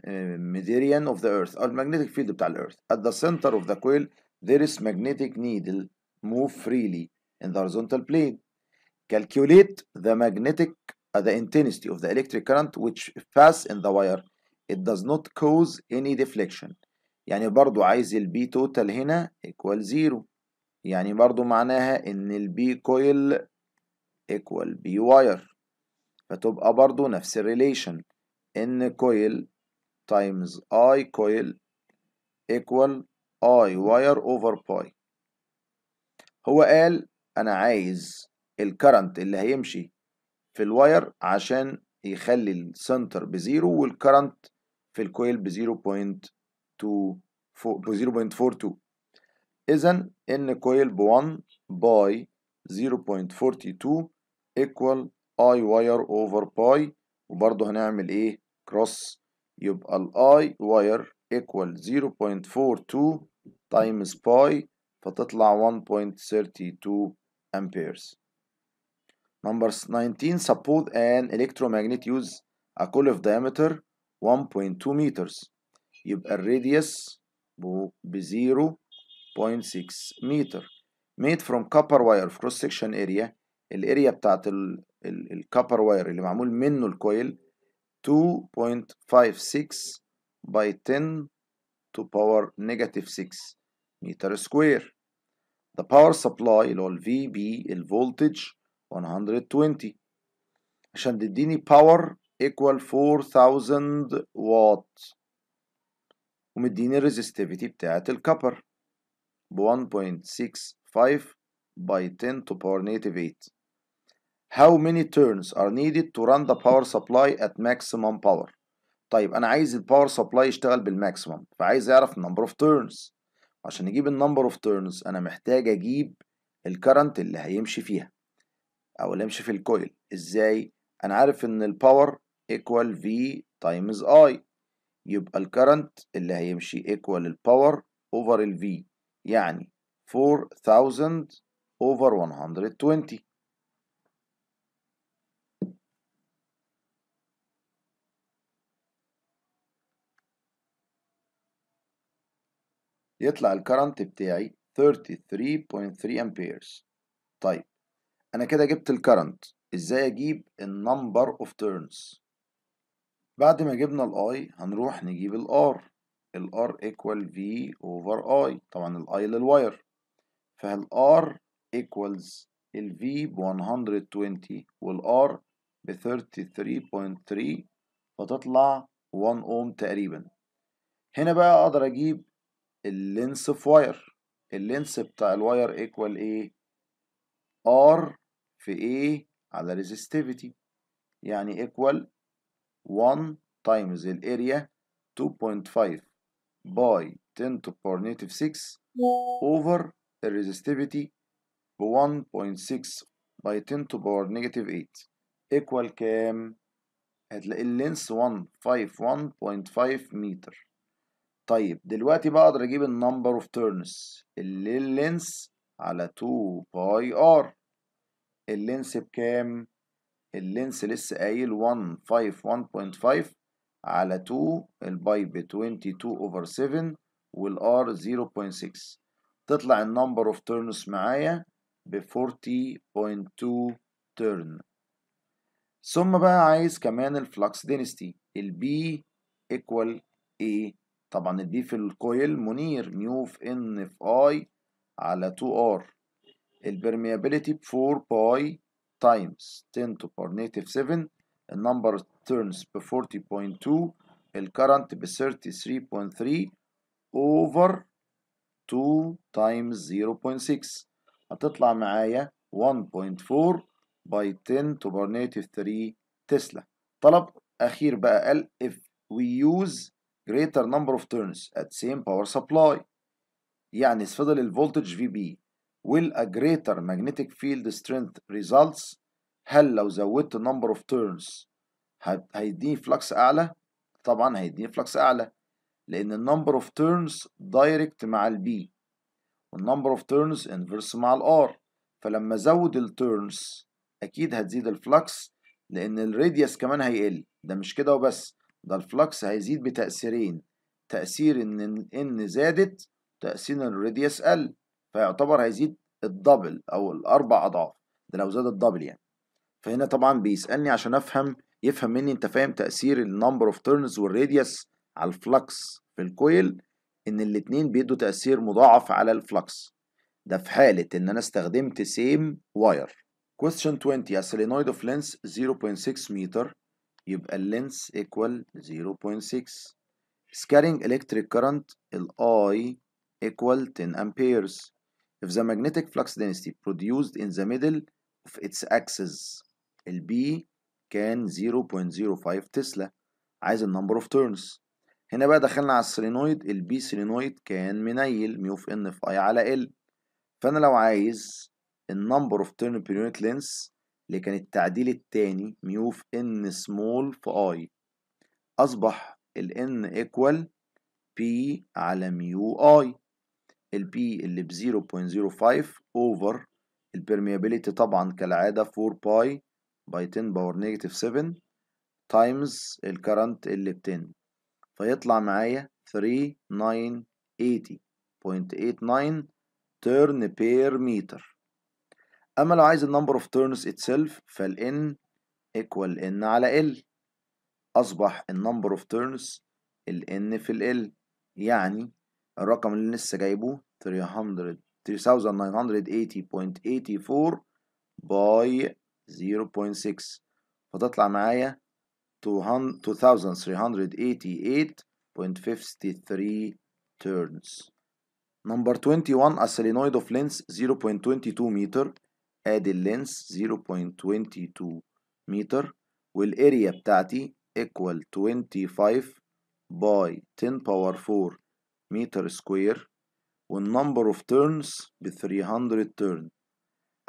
uh, median of the earth or magnetic field بتاع Earth. at the center of the coil there is magnetic needle move freely in the horizontal plane. Calculate the magnetic uh, the intensity of the electric current which pass in the wire. It does not cause any deflection. يعني برضو عايز البي توتال هنا equal zero. يعني برضو معناها ان البي كويل equal B wire. فتبقى برضو نفس الريليشن N coil times i coil equal i wire over pi هو قال انا عايز الكرنت اللي هيمشي في الواير عشان يخلي السنتر بزيرو والكرنت في الكويل ب 0.42 اذا ان كويل ب 1 باي 0.42 ايكوال i wire over باي وبرضه هنعمل ايه كروس يبقى الاي i wire 0.42 تايمز باي فتطلع 1.32 amperes. Number 19 suppose an electromagnet use a coil of diameter 1.2 meters a radius ب 0.6 meter, made from copper wire of cross section area area بتاعت copper wire اللي معمول منه الكويل 2.56 by 10 to power negative 6 meter square the power supply اللي all VB ال voltage 120 عشان تديني power equal 4000 watt ومديني resistivity بتاعة copper, 1.65 by 10 to power negative 8 How many turns are needed to run the power supply at maximum power? Type طيب أنا عايز الباور سبلاي يشتغل بالماكسيمم فعايز أعرف number of turns عشان اجيب النمبر اوف تيرنز انا محتاج اجيب الكرنت اللي هيمشي فيها او اللي يمشي في الكويل ازاي انا عارف ان الباور ايكوال في تايمز اي يبقى الكرنت اللي هيمشي ايكوال الباور اوفر الفي يعني 4000 اوفر 120 يطلع الكرنت بتاعي 33.3 امبيرز طيب انا كده جبت الكرنت ازاي اجيب النمبر اوف تيرنز بعد ما جبنا الاي هنروح نجيب الار الار ايكوال في اوفر اي طبعا الاي للواير فالار ايكوالز الفي ب 120 والار ب 33.3 فتطلع 1 اوم تقريبا هنا بقى اقدر اجيب اللينس في واير اللينس بتاع الواير ايكوال ايه ار في ايه على ريزيستيفيتي يعني ايكوال 1 تايمز الاريا 2.5 باي 10 تو باور نيتيف 6 over الريزيستيفيتي ب 1.6 باي 10 تو باور نيجاتيف 8 ايكوال كام؟ هتلاقي اللينس 151.5 متر طيب دلوقتي بقدر اجيب النمبر اوف تيرنز اللي اللينس على 2 باي ار اللينس بكام اللينس لسه قايل 151.5 على 2 الباي ب 22 اوفر 7 والار 0.6 تطلع النمبر اوف تيرنز معايا ب 40.2 تيرن ثم بقى عايز كمان الفلكس دينستي البي ايكوال ايه طبعا البي في الكويل منير ميو في ان في اي على 2 ار البرميابيليتي ب 4 باي تايمز 10 تو بار نيتيف 7 النمبر تيرنز ب 40.2 الكرنت ب 33.3 اوفر 2 تايمز 0.6 هتطلع معايا 1.4 باي 10 تو بار نيتيف 3 تسلا طلب اخير بقى قال if we use greater number of turns at same power supply يعني فضل الفولتج في بي will a greater magnetic field strength results هل لو زودت number of turns هيديني فلكس أعلى طبعا هيديني فلكس أعلى لأن number of turns direct مع البي number of turns inverse مع الار فلما أزود turns أكيد هتزيد الفلكس لأن الراديوس كمان هيقل ده مش كده وبس ده الفلكس هيزيد بتأثيرين تأثير إن إن زادت تأثير الراديوس قل فيعتبر هيزيد الدبل أو الأربع أضعاف ده لو زاد الدبل يعني فهنا طبعا بيسألني عشان أفهم يفهم مني أنت فاهم تأثير النمبر أوف تيرنز والراديوس على الفلكس في الكويل إن الاتنين بيدوا تأثير مضاعف على الفلكس ده في حالة إن أنا استخدمت سيم واير Question 20 A solenoid of length 0.6 meter يبقى اللينس ايكوال 0.6 scattering electric current الاي I 10 امبيرز if the magnetic flux density produced in the middle of its axis ال B كان 0.05 تسلا عايز النمبر اوف تيرنز هنا بقى دخلنا على السيلينويد البي سيلينويد كان منيل ميو في ان في اي على ال فانا لو عايز النمبر اوف تيرن بير يونت لينس لكن التعديل التاني ميو في ان سمول في اي اصبح الان n بي p على ميو i البي p اللي ب 0.05 over البرميابيليتي طبعا كالعادة 4 باي باي 10 باور نيجاتيف 7 تايمز الكرنت اللي ب 10 فيطلع معايا 3980.89 ترن بير متر اما لو عايز النمبر اوف تيرنز اتسيلف فالان ايكوال ان على ال اصبح النمبر اوف تيرنز الان في ال يعني الرقم اللي لسه جايبه 300 3980.84 باي 0.6 فتطلع معايا 2388.53 turns. Number 21 a solenoid of length 0.22 meter ادي اللينس 0.22 متر والاريا بتاعتي ايكوال 25 باي 10 باور 4 متر سكوير والنمبر اوف تيرنز ب 300 تيرن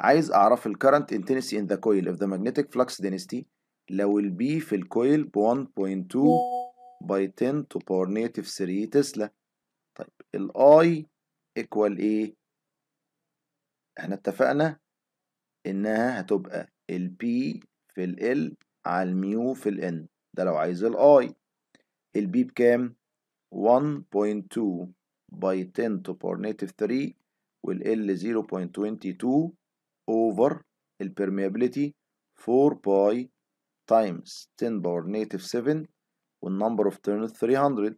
عايز اعرف الكرنت انتنسي ان ذا كويل اوف ذا ماجنتيك فلكس دينستي لو البي في الكويل ب 1.2 باي 10 تو باور نيتيف 3 تسلا طيب الاي ايكوال ايه احنا اتفقنا انها هتبقى البي في ال على الميو في N ده لو عايز الاي البي بكام 1.2 باي 10 to power native 3 ال 0.22 over البرميابيليتي 4 باي times 10 power native 7 والنمبر اوف turns 300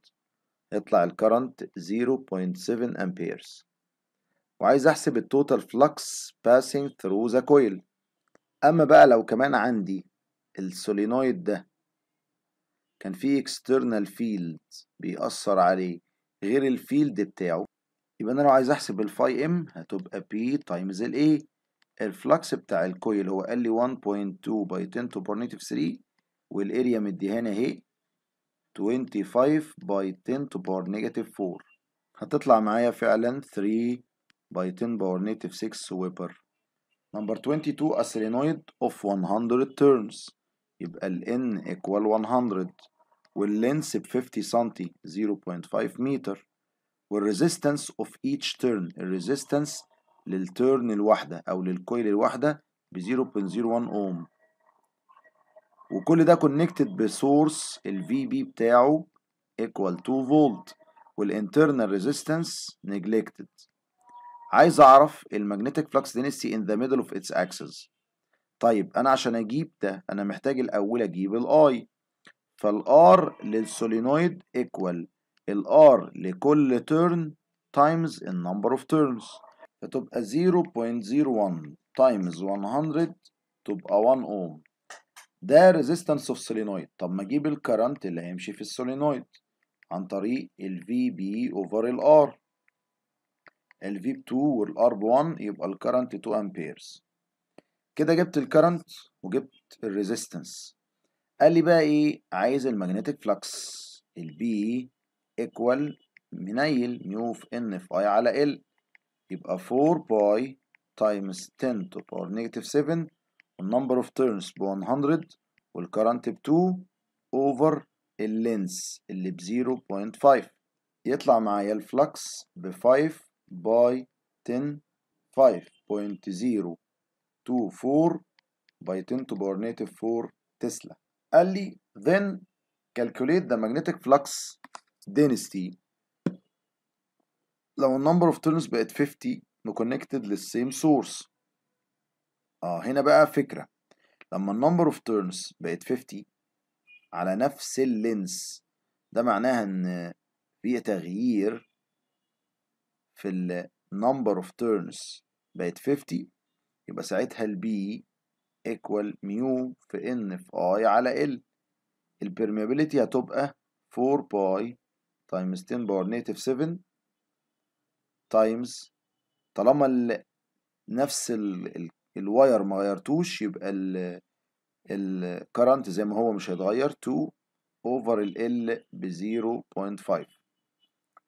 يطلع الكرنت 0.7 امبيرز وعايز احسب التوتال flux passing through the coil اما بقى لو كمان عندي السولينويد ده كان فيه external field بيأثر عليه غير الفيلد بتاعه يبقى انا لو عايز احسب الفاي ام هتبقى بي تايمز الاي الفلكس بتاع الكويل هو قال لي 1.2 باي 10 تو بور نيتيف 3 والاريا مديهاني اهي 25 باي 10 تو بور نيجاتيف 4 هتطلع معايا فعلا 3 by 10 power negative 6 Weber. number 22 a solenoid of 100 turns يبقى ال n equal 100 واللينس ب 50 سنتي 0.5 متر والريزيستنس of each turn الريزيستنس للتيرن الواحدة أو للكويل الواحدة ب 0.01 أوم وكل ده كونكتد بسورس ال VB بتاعه equal 2 فولت والانترنال ريزيستنس نجلكتد عايز اعرف الماجنتيك flux density in the middle of its axis طيب انا عشان اجيب ده انا محتاج الاول اجيب الاي فالار للسولينويد ايكوال الار لكل تيرن تايمز النمبر اوف تيرنز فتبقى 0.01 تايمز 100 تبقى 1 اوم ده ريزيستنس اوف سولينويد طب ما اجيب الكرنت اللي هيمشي في السولينويد عن طريق الفي VB اوفر الار R ال ب 2 والار ب 1 يبقى الكرنت 2 امبيرز كده جبت الكرنت وجبت الريزيستنس قال لي بقى ايه عايز magnetic flux البي ايكوال منيل ميو في ان في اي على ال يبقى 4 باي تايمز 10 تو باور نيجاتيف 7 والنمبر اوف تيرنز ب 100 والكرنت ب 2 اوفر اللينس اللي ب 0.5 يطلع معايا الفلكس ب 5 by 10 5.024 by 10 to power negative 4 تسلا قال لي then calculate the magnetic flux density لو number of turns بقت 50 نكونكتد للسيم source اه هنا بقى فكرة لما number of turns بقت 50 على نفس اللينس ده معناها ان في تغيير في الـ number of turns بقت 50 يبقى ساعتها الـ B equal mu في N في I على L الـ permeability هتبقى 4 pi times 10 power نيتيف 7 times طالما الـ نفس الـ الـ الواير ما غيرتوش يبقى الـ الـ current زي ما هو مش هيتغير 2 over الـ L بـ 0.5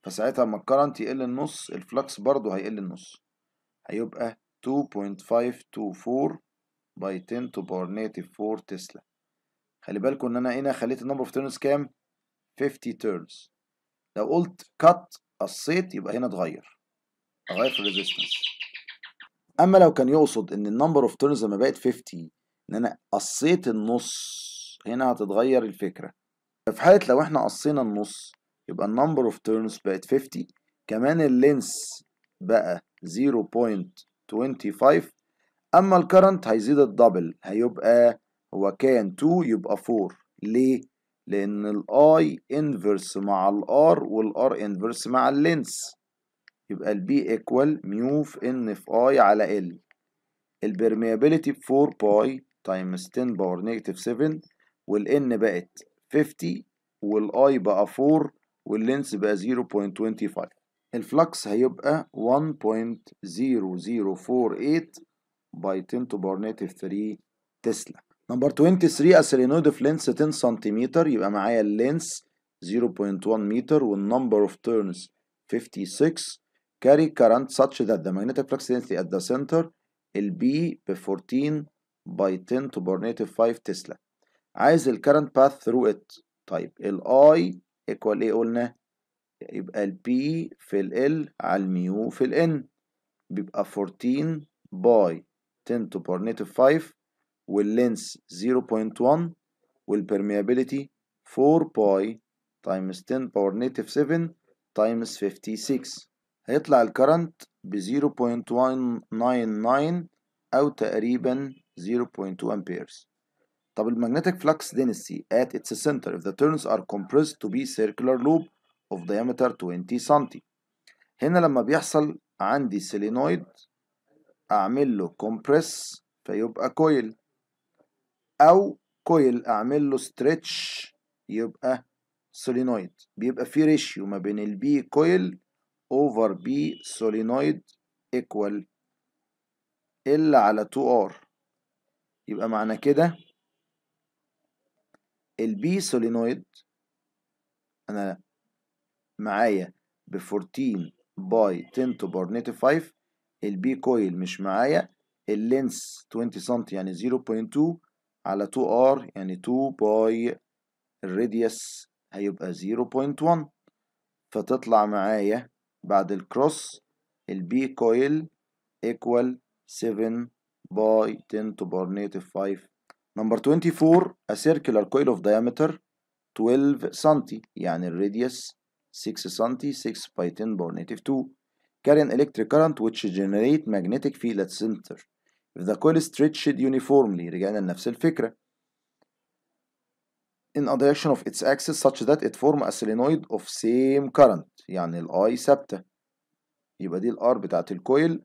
فساعتها اما الكرنت يقل النص الفلكس برضو هيقل النص هيبقى 2.524 باي 10 to power native 4 تسلا خلي بالكم ان انا هنا خليت النمبر اوف تيرنز كام 50 تيرنز لو قلت كات قصيت يبقى هنا اتغير اغير في الريزيستنس اما لو كان يقصد ان النمبر اوف تيرنز لما بقت 50 ان انا قصيت النص هنا هتتغير الفكره في حاله لو احنا قصينا النص يبقى النمبر اوف تيرنز بقت 50 كمان اللينس بقى 0.25 اما الكرنت هيزيد الدبل هيبقى هو كان 2 يبقى 4 ليه لان الاي انفرس مع الار والار انفرس مع اللينس يبقى البي ايكوال ميو في ان في اي على ال البرميابيليتي ب 4 باي تايمز 10 باور نيجاتيف 7 والان بقت 50 والاي بقى 4 واللينس بقى 0.25 الفلكس هيبقى 1.0048 باي 10 to power native 3 تسلا نمبر 23 السيلينويد في لينس 10 سنتيمتر يبقى معايا اللينس 0.1 متر والنمبر اوف تيرنز 56 carry current such that the magnetic flux density at the center ال B ب 14 by 10 to power native 5 تسلا عايز ال current path through it طيب ال I ايكوال ايه قلنا يبقى البي في ال على الميو في ال ان بيبقى 14 باي 10 تو باور negative 5 واللينس 0.1 والبرميابيليتي 4 باي تايمز 10 باور نيتيف 7 تايمز 56 هيطلع الكرنت ب 0.199 او تقريبا 0.2 امبيرز طب magnetic flux density at its center if the turns are compressed to be circular loop of diameter 20 cm هنا لما بيحصل عندي سيلينويد اعمل له كومبريس فيبقى كويل او كويل اعمل له ستريتش يبقى سولينويد بيبقى في ريشيو ما بين البي كويل اوفر بي سولينويد ايكوال الا على 2 ار يبقى معنى كده البي سولينويد انا معايا ب 14 باي 10 تو باور نيتيف 5 البي كويل مش معايا اللينس 20 سم يعني 0.2 على 2 ار يعني 2 باي الراديوس هيبقى 0.1 فتطلع معايا بعد الكروس البي كويل ايكوال 7 باي 10 تو باور نيتيف 5 Number 24 a circular coil of diameter 12 سنتي يعني الراديوس 6 سنتي 6 by 10 power negative 2 carry an electric current which generate magnetic field at center if the coil stretched uniformly رجعنا لنفس الفكرة in a direction of its axis such that it form a solenoid of same current يعني ال I ثابتة يبقى دي ال R بتاعت الكويل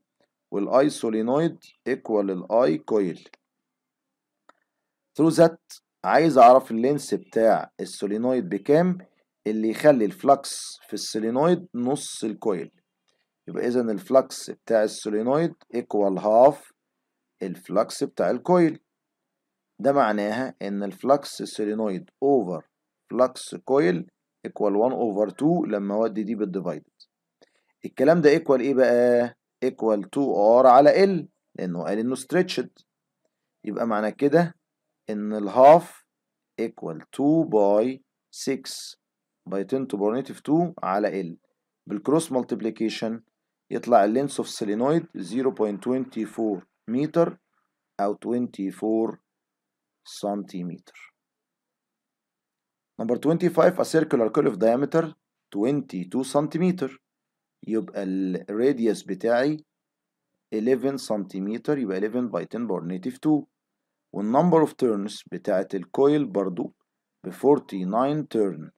وال I solenoid equal ال I coil ثرو ذات عايز اعرف اللينس بتاع السولينويد بكام اللي يخلي الفلكس في السولينويد نص الكويل يبقى اذا الفلكس بتاع السولينويد ايكوال هاف الفلكس بتاع الكويل ده معناها ان الفلكس السولينويد اوفر فلكس كويل ايكوال 1 اوفر 2 لما اودي دي بالديفايد الكلام ده ايكوال ايه بقى ايكوال 2 ار على ال لانه قال انه ستريتشد يبقى معنى كده ان الهاف ايكوال 2 باي 6 باي 10 تو باور negative 2 على ال بالكروس ملتبليكيشن يطلع اللينس اوف سيلينويد 0.24 متر او 24 سنتيمتر نمبر 25 a circular curve diameter 22 سنتيمتر يبقى الراديوس بتاعي 11 سنتيمتر يبقى 11 باي 10 باور negative 2 والنمبر اوف تيرنز بتاعة الكويل برضو ب 49 تيرن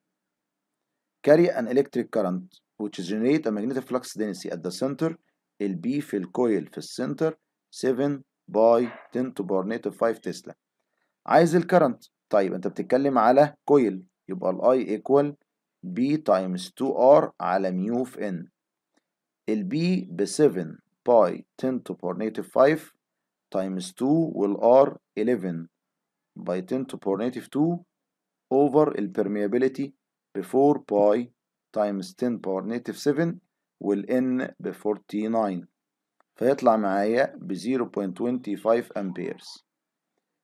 كاري ان الكتريك كارنت which generate a magnetic flux density at the center البي في الكويل في السنتر 7 باي 10 to power negative 5 تسلا عايز الكارنت طيب انت بتتكلم على كويل يبقى الاي ايكوال بي تايمز 2 r على ميو في ان البي ب 7 باي 10 to power negative 5 times 2 والR 11 by 10 to power negative 2 over الpermeability ب 4 باي times 10 power negative 7 والN ب 49 فيطلع معايا ب 0.25 امبيرز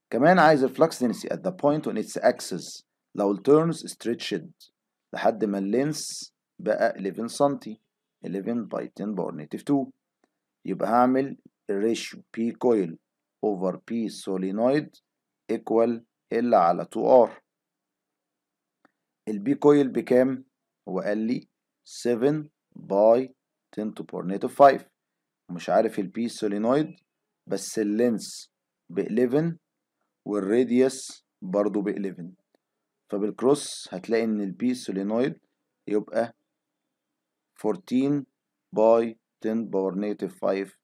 كمان عايز الفلكس density at the point on its axis لو turns stretched لحد ما اللينس بقى 11 سنتي 11 by 10 power native 2 يبقى هعمل الريشيو بي كويل اوفر بي سولينويد ايكوال ال على 2 ار البي كويل بكام هو قال لي 7 باي 10 to power negative 5 مش عارف البي سولينويد بس اللينس ب 11 والراديوس برضو ب 11 فبالكروس هتلاقي ان البي سولينويد يبقى 14 باي 10 باور نيجاتيف 5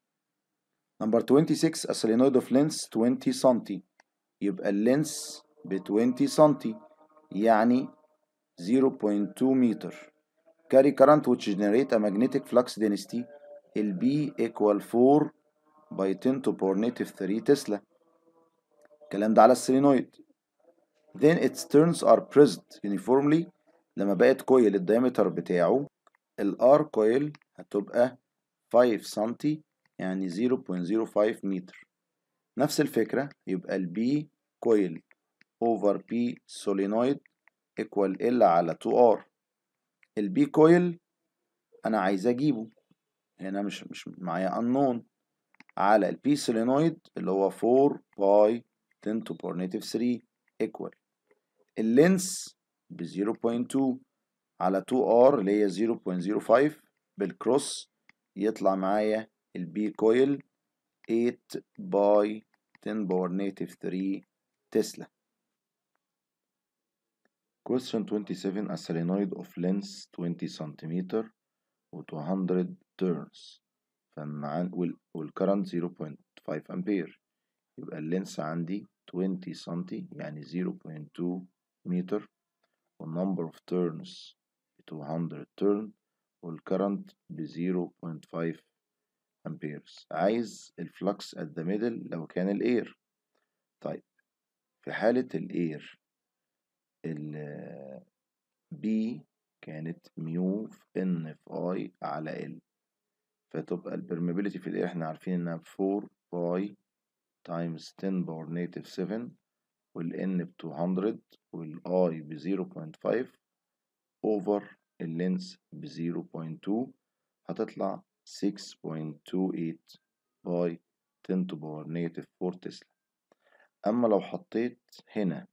نمبر 26 السولينويد اوف لينس 20 سم يبقى اللينس ب 20 سم يعني 0.2 متر كاري current which generate a magnetic flux density البي B 4 باي 10 تو باور native 3 تسلا الكلام ده على السولينويد then its turns are pressed uniformly لما بقت كويل الدايمتر بتاعه الار R coil هتبقى 5 سنتي يعني 0.05 متر نفس الفكرة يبقى ال B coil over P solenoid equal L على 2R ال B coil أنا عايز أجيبه هنا مش مش معايا unknown على ال P solenoid اللي هو 4 باي 10 to power native 3 equal اللينس ب 0.2 على 2R اللي هي 0.05 بالكروس يطلع معايا البي كويل 8 باي 10 باور نيتف 3 تسلا Question 27 A solenoid of length 20 cm و200 turns فالمعان والكرنت 0.5 أمبير يبقى اللينس عندي 20 سنتي يعني 0.2 متر والنمبر اوف تيرنز 200 تيرن والكرنت ب 0.5 امبيرز عايز الفلكس ات ذا ميدل لو كان الاير طيب في حالة الاير ال بي كانت ميو في ان في اي على ال فتبقى البرميبيليتي في الاير احنا عارفين انها 4 باي تايمز 10 باور نيتيف 7 والان ب 200 والاي ب 0.5 اوفر اللينس ب 0.2 هتطلع 6.28 باي 10 to power negative 4 تسلا أما لو حطيت هنا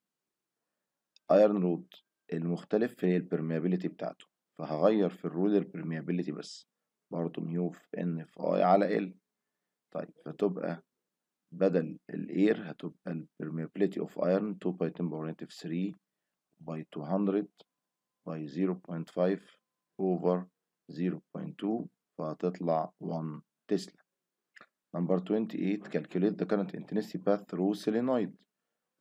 ايرن رود المختلف في البرميابيليتي بتاعته فهغير في الرود البرميابيليتي بس برضو ميو في ان في اي على طيب، ال طيب فتبقى بدل الاير هتبقى البرميابيليتي اوف ايرن 2 باي 10 باور نيتف 3 باي 200 باي 0.5 اوفر فهتطلع 1 تسلا نمبر 28 calculate the current intensity path through solenoid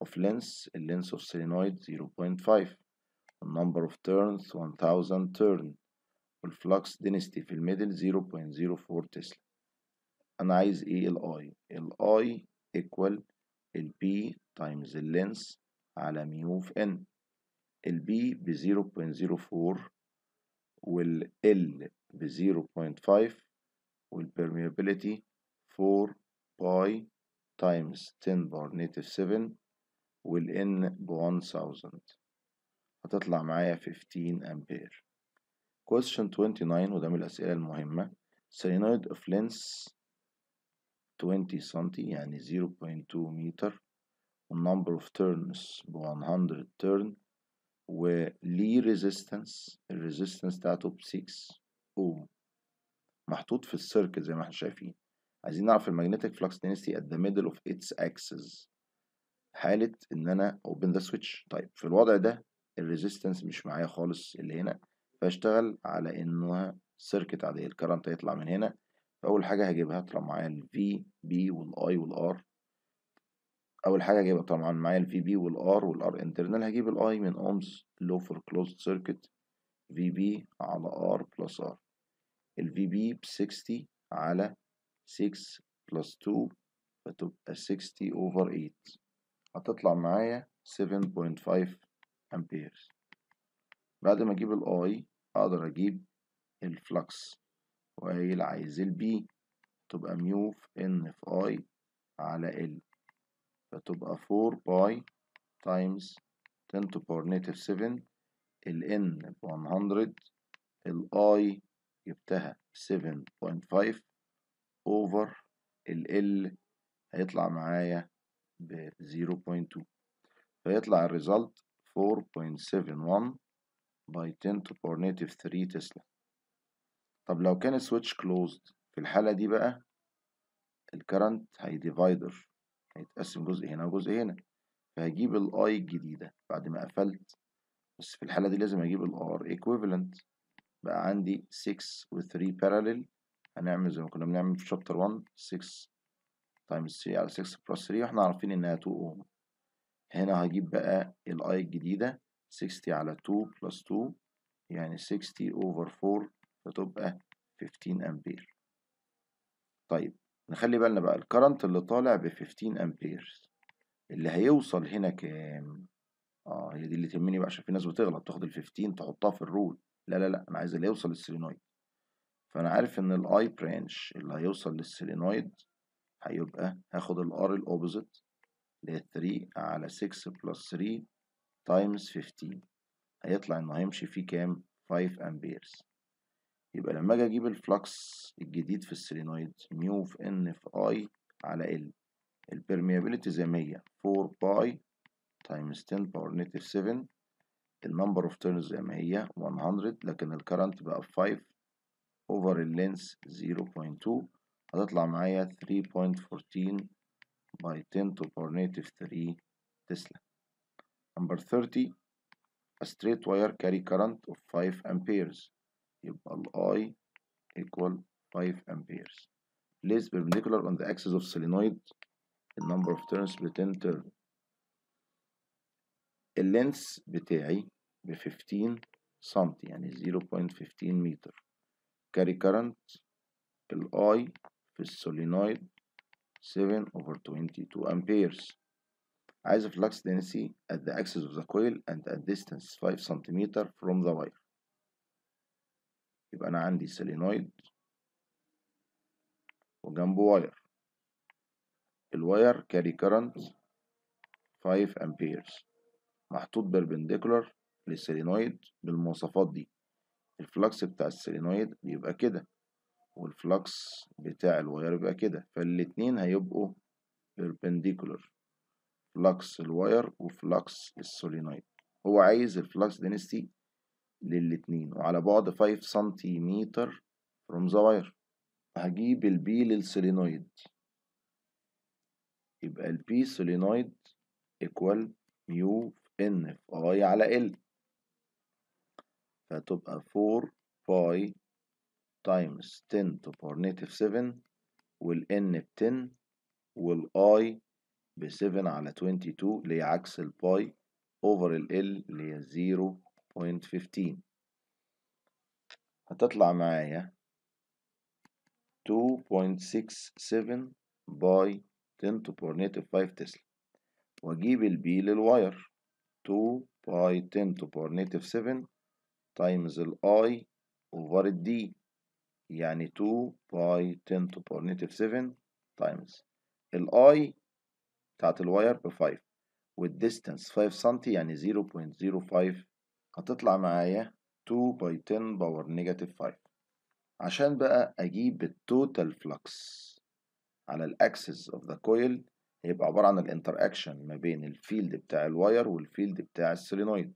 of lens length of solenoid 0.5 number of turns 1000 turn والflux density في الميدل 0.04 تسلا انا عايز ايه ال i ال i equal ال p times lens على ميو في ال b ب 0.04 وال l ب 0.5 والبرميابيليتي 4 باي تايمز 10 بار نيتف 7 والان ب 1000 هتطلع معايا 15 أمبير question 29 وده من الأسئلة المهمة سينويد اوف لينس 20 سم يعني 0.2 متر والنمبر of turns ب 100 turn وليه resistance الريزيستنس بتاعته ب 6 O محطوط في السيركل زي ما احنا شايفين عايزين نعرف الماجنتيك فلكس دينستي ات ذا ميدل اوف اتس اكسس حالة إن أنا اوبن ذا سويتش طيب في الوضع ده الريزيستنس مش معايا خالص اللي هنا فاشتغل على إنها سيركت عادية الكرنت هيطلع من هنا فأول حاجة هجيبها طلع معايا ال V والاي والار أول حاجة هجيبها طبعا معايا ال بي والار والار انترنال هجيب الاي من اومز لو فور كلوزد سيركت في بي على ار بلس ار ال VB ب 60 على 6 بلس 2 فتبقى 60 over 8 هتطلع معايا 7.5 امبير بعد ما اجيب ال I اقدر اجيب الفلكس وقايل عايز ال B تبقى ميو في N في I على L فتبقى 4 باي تايمز 10 to power negative 7 ال n ب 100 ال i جبتها 7.5 اوفر ال L هيطلع معايا ب 0.2 فيطلع الريزلت 4.71 باي 10 to power negative 3 تسلا طب لو كان السويتش كلوزد في الحالة دي بقى الكرنت ديفايدر هيتقسم جزء هنا وجزء هنا فهجيب الاي الجديدة بعد ما قفلت بس في الحالة دي لازم اجيب الار equivalent بقى عندي 6 و 3 بارالل هنعمل زي ما كنا بنعمل في شابتر 1 6 تايمز 3 على 6 بلس 3 واحنا عارفين انها 2 اوم هنا هجيب بقى الاي الجديدة 60 على 2 بلس 2 يعني 60 اوفر 4 فتبقى 15 امبير طيب نخلي بالنا بقى الكرنت اللي طالع ب 15 امبير اللي هيوصل هنا كام اه هي دي اللي تهمني بقى عشان في ناس بتغلط تاخد ال 15 تحطها في الروت لا لا لا انا عايز اللي يوصل للسلينويد فانا عارف ان الاي برانش اللي هيوصل للسلينويد هيبقى هاخد الار الاوبوزيت اللي هي 3 على 6 بلس 3 تايمز 15 هيطلع انه هيمشي فيه كام 5 امبيرز يبقى لما اجي اجيب الفلكس الجديد في السلينويد ميو في ان في اي على ال البرميابيلتي زي 100 4 باي تايمز 10 باور نيجاتيف 7 النمبر اوف turns زي ما هي 100 لكن الكرنت بقى 5 اوفر اللينس 0.2 هتطلع معايا 3.14 by 10 to power native 3 تسلا نمبر 30 a straight wire carry current of 5 amperes يبقى ال I equal 5 amperes place perpendicular on the axis of solenoid the number of turns بتن turn اللينس بتاعي ب 15 سم يعني 0.15 متر كاري كارنت I في السولينويد 7 over 22 امبيرز عايز فلكس دينسي at the axis of the coil and at distance 5 cm from the wire يبقى انا عندي سولينويد وجنبه واير الواير كاري كارنت 5 امبيرز محطوط بيربنديكولار للسيلينويد بالمواصفات دي الفلكس بتاع السيلينويد بيبقى كده والفلكس بتاع الواير بيبقى كده فالاتنين هيبقوا بيربنديكولر فلكس الواير وفلكس السولينويد هو عايز الفلكس دينستي للاتنين وعلى بعد 5 سنتيمتر فروم ذا واير هجيب البي للسولينويد يبقى البي سولينويد ايكوال ميو ان في اي على ال فتبقى 4 باي تايمز 10 تو power نيتف 7 والN ب 10 والاي ب 7 على 22 اللي هي عكس الباي اوفر ال اللي هي 0.15 هتطلع معايا 2.67 باي 10 تو power نيتف 5 تسلا واجيب البي للواير 2 باي 10 تو power نيتف 7 تايمز الاي اوفر الدي يعني 2 باي 10 تو باور negative 7 تايمز الاي بتاعت الواير ب 5 والديستنس 5 سم يعني 0.05 هتطلع معايا 2 باي 10 باور نيجاتيف 5 عشان بقى اجيب التوتال فلكس على الاكسس اوف ذا كويل هيبقى عباره عن الانتر اكشن ما بين الفيلد بتاع الواير والفيلد بتاع السولينويد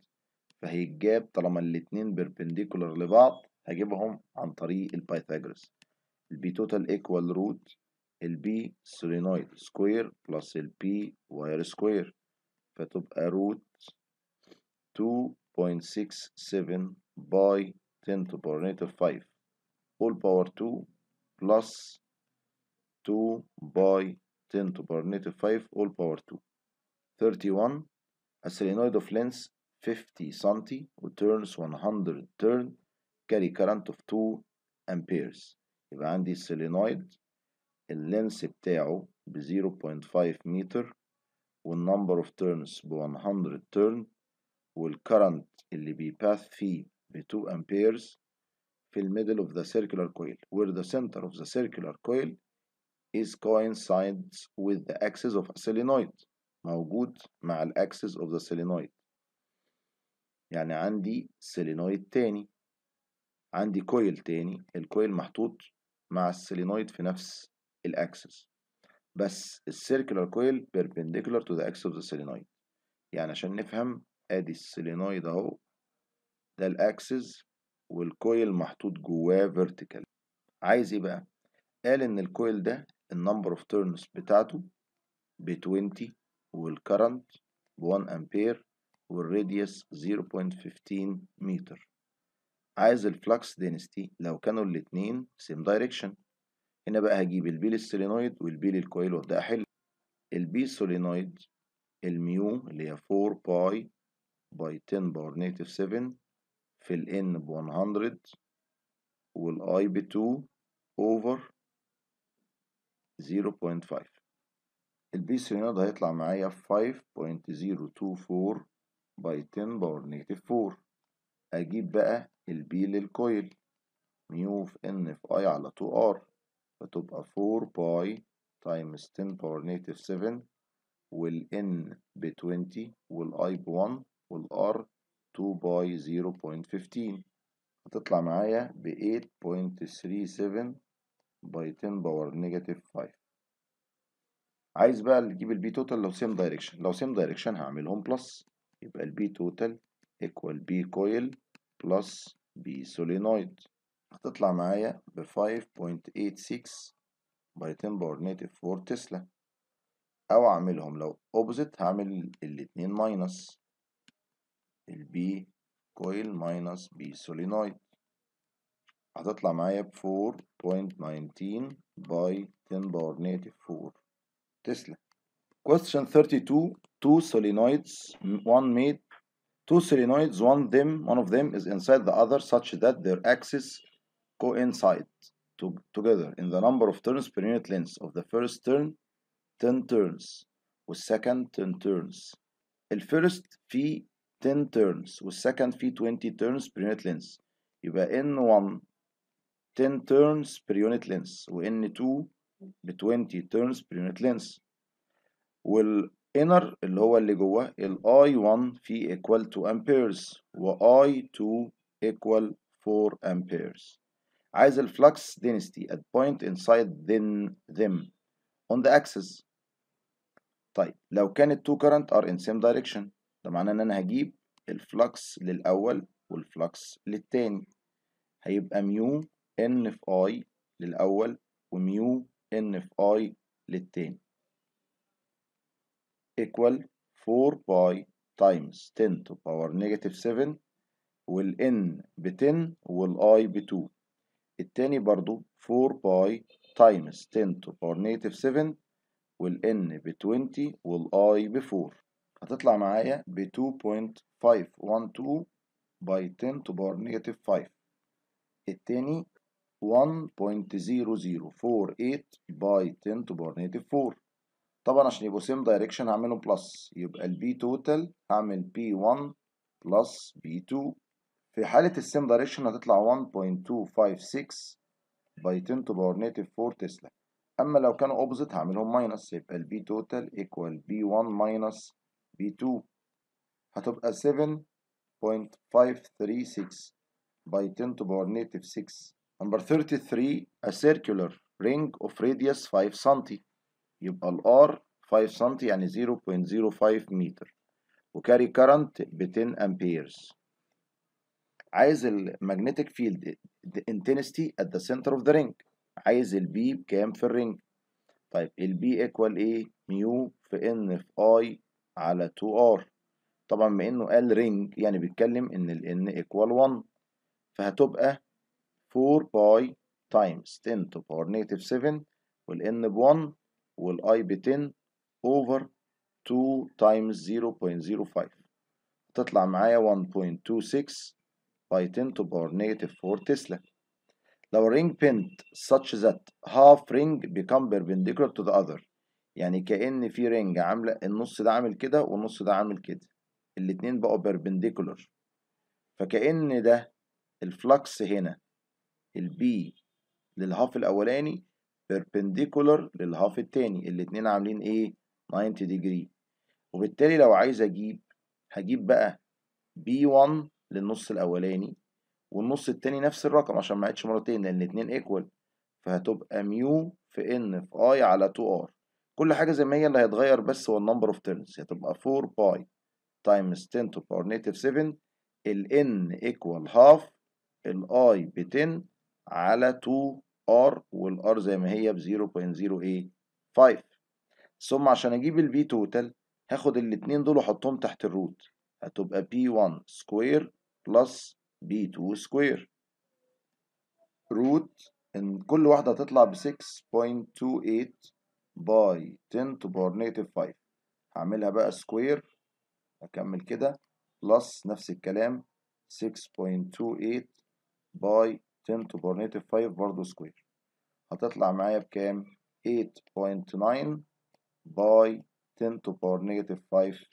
فهيتجاب طالما الاتنين بيربنديكولر لبعض هجيبهم عن طريق البايثاجورس البي توتال ايكوال روت البي سولينويد سكوير بلس البي واير سكوير فتبقى روت 2.67 باي 10 to power negative 5 all power 2 plus 2 by 10 to power negative 5 all power 2 31 a solenoid of length 50 cm وturns 100 turn carry current of 2 amperes يبقى عندي السيلينويد اللينس بتاعه ب 0.5 متر والنمبر اوف تيرنز ب 100 تيرن والكرنت اللي بيباث فيه ب 2 امبيرز في الميدل اوف ذا سيركلر كويل where the center of the circular coil is coincides with the axis of a solenoid موجود مع الاكسس of the solenoid يعني عندي سيلينويد تاني عندي كويل تاني الكويل محطوط مع السيلينويد في نفس الاكسس بس السيركلر كويل perpendicular to the axis of the سيلينويد يعني عشان نفهم ادي السيلينويد اهو ده الاكسس والكويل محطوط جواه فيرتيكال عايز ايه بقى قال ان الكويل ده النمبر اوف تيرنز بتاعته ب 20 والكرنت ب 1 امبير والراديوس 0.15 متر عايز الفلكس دينستي لو كانوا الاتنين سيم دايركشن هنا بقى هجيب البيل السولينويد والبيل الكويل وابدا احل البي سولينويد الميو اللي هي 4 باي باي 10 باور نيجاتيف 7 في n ب 100 والاي ب 2 اوفر 0.5 البي سولينويد هيطلع معايا 5.024 باي 10 باور نيجاتيف 4 اجيب بقى البي للكويل ميو في ان في اي على 2 ار فتبقى 4 باي تايمز 10 باور نيجاتيف 7 والان ب 20 والاي ب 1 والار 2 باي 0.15 هتطلع معايا ب 8.37 باي 10 باور نيجاتيف 5 عايز بقى نجيب البي توتال لو سيم دايركشن لو سيم دايركشن هعملهم بلس يبقى البي توتال ايكوال بي كويل بلس بي سولينويد هتطلع معايا ب 5.86 باي 10 باور نيتف 4 تسلا او اعملهم لو اوبوزيت هعمل الاتنين ماينس البي كويل ماينس بي سولينويد هتطلع معايا ب 4.19 باي 10 باور نيتف 4 تسلا question 32 two solenoids, one made two solenoids, one them, one of them is inside the other such that their axes coincide to, together in the number of turns per unit length of the first turn 10 turns second 10 turns first phi 10 turns second phi 20 turns per unit length If N1 10 turns per unit length n N2 the 20 turns per unit length will inner اللي هو اللي جوه ال I1 في equal to amperes و I2 equal 4 amperes عايز flux density at point inside then them on the axis طيب لو كانت two current are in same direction ده معناه ان انا هجيب flux للاول flux للتاني هيبقى ميو ان في اي للاول وميو ان في اي للتاني equal 4 باي تايمز 10 to power negative 7 والN ب 10 والI ب 2 التاني برضو 4 باي تايمز 10 to power negative 7 والN ب 20 والI ب 4 هتطلع معايا ب 2.512 باي 10 to power negative 5 التاني 1.0048 باي 10 to power negative 4 طبعا عشان يبقوا سيم دايركشن هعمله بلس يبقى البي توتال هعمل بي 1 بلس بي 2 في حالة السيم دايركشن هتطلع 1.256 باي 10 تو باور نيتيف 4 تسلا اما لو كانوا اوبزيت هعملهم ماينس يبقى البي توتال ايكوال بي 1 ماينس بي 2 هتبقى 7.536 باي 10 to power native 6 number 33 a circular ring of radius 5 cm يبقى R 5 سم يعني 0.05 متر وكاري كارنت ب 10 امبيرز عايز الماجنتيك فيلد انتنستي ات ذا سنتر اوف ذا رينج عايز البي بكام في الرينج طيب البي ايكوال ايه ميو في ان في اي على 2 ار طبعا بما انه قال رينج يعني بيتكلم ان ال n ايكوال 1 فهتبقى 4 باي تايمز 10 تو باور نيجاتيف 7 والان n ب 1 والاي ب 10 اوفر 2 تايمز 0.05 تطلع معايا 1.26 باي 10 to power negative 4 تسلا لو الرينج بنت such that half ring become perpendicular to the other يعني كأن في رينج عاملة النص ده عامل كده والنص ده عامل كده الاتنين بقوا perpendicular فكأن ده الفلكس هنا البي للهاف الأولاني perpendicular للهاف التاني الاتنين عاملين ايه 90 degree وبالتالي لو عايز اجيب هجيب بقى B1 للنص الاولاني والنص التاني نفس الرقم عشان ما عدش مرتين لان الاتنين ايكوال فهتبقى ميو في ان في اي على 2 ار كل حاجه زي ما هي اللي هيتغير بس هو النمبر اوف تيرنز هتبقى 4 باي تايمز 10 تو باور نيتيف 7 ال n ايكوال هاف الاي ب 10 على 2 ار والار زي ما هي ب 0.085 ايه ثم عشان اجيب ال الفي total هاخد الاتنين دول واحطهم تحت الروت هتبقى p1 سكوير بلس b2 سكوير روت ان كل واحدة تطلع ب 6.28 باي 10 to power negative 5 هعملها بقى سكوير هكمل كده بلس نفس الكلام 6.28 باي 10 to power negative 5 برضه سكوير هتطلع معايا بكام 8.9 by 10 to power negative 5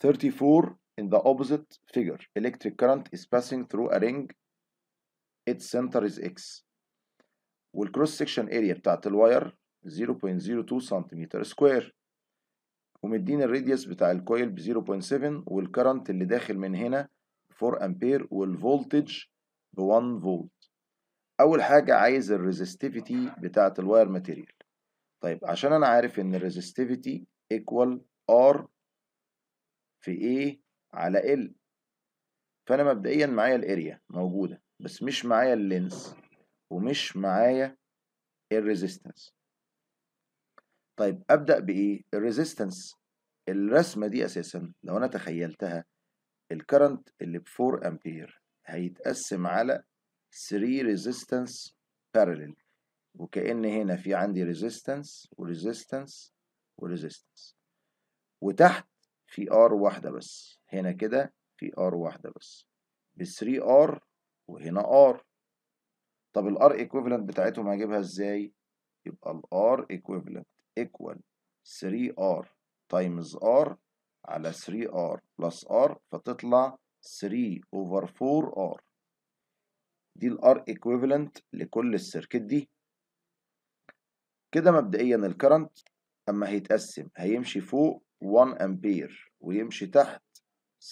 34 in the opposite figure electric current is passing through a ring its center is x والكروس section اريا بتاعت الواير 0.02 سنتيمتر سكوير ومدين الراديوس بتاع الكويل ب 0.7 والكرنت اللي داخل من هنا 4 امبير والفولتج ب 1 فولت اول حاجه عايز الريزستيفيتي بتاعه الواير ماتيريال طيب عشان انا عارف ان الريزستيفيتي ايكوال ار في A على ال فانا مبدئيا معايا الاريا موجوده بس مش معايا اللينس ومش معايا الريزستنس طيب ابدا بايه الريزستنس الرسمه دي اساسا لو انا تخيلتها الكرنت اللي ب 4 امبير هيتقسم على 3 resistance parallel وكأن هنا في عندي resistance و resistance وتحت في R واحدة بس هنا كده في R واحدة بس ب 3 r وهنا R طب الار equivalent بتاعتهم هجيبها ازاي يبقى الار equivalent equal 3 r تايمز R على 3 3R plus R فتطلع 3 over 4 R دي R equivalent لكل السيركت دي كده مبدئيا الكرنت اما هيتقسم هيمشي فوق 1 امبير ويمشي تحت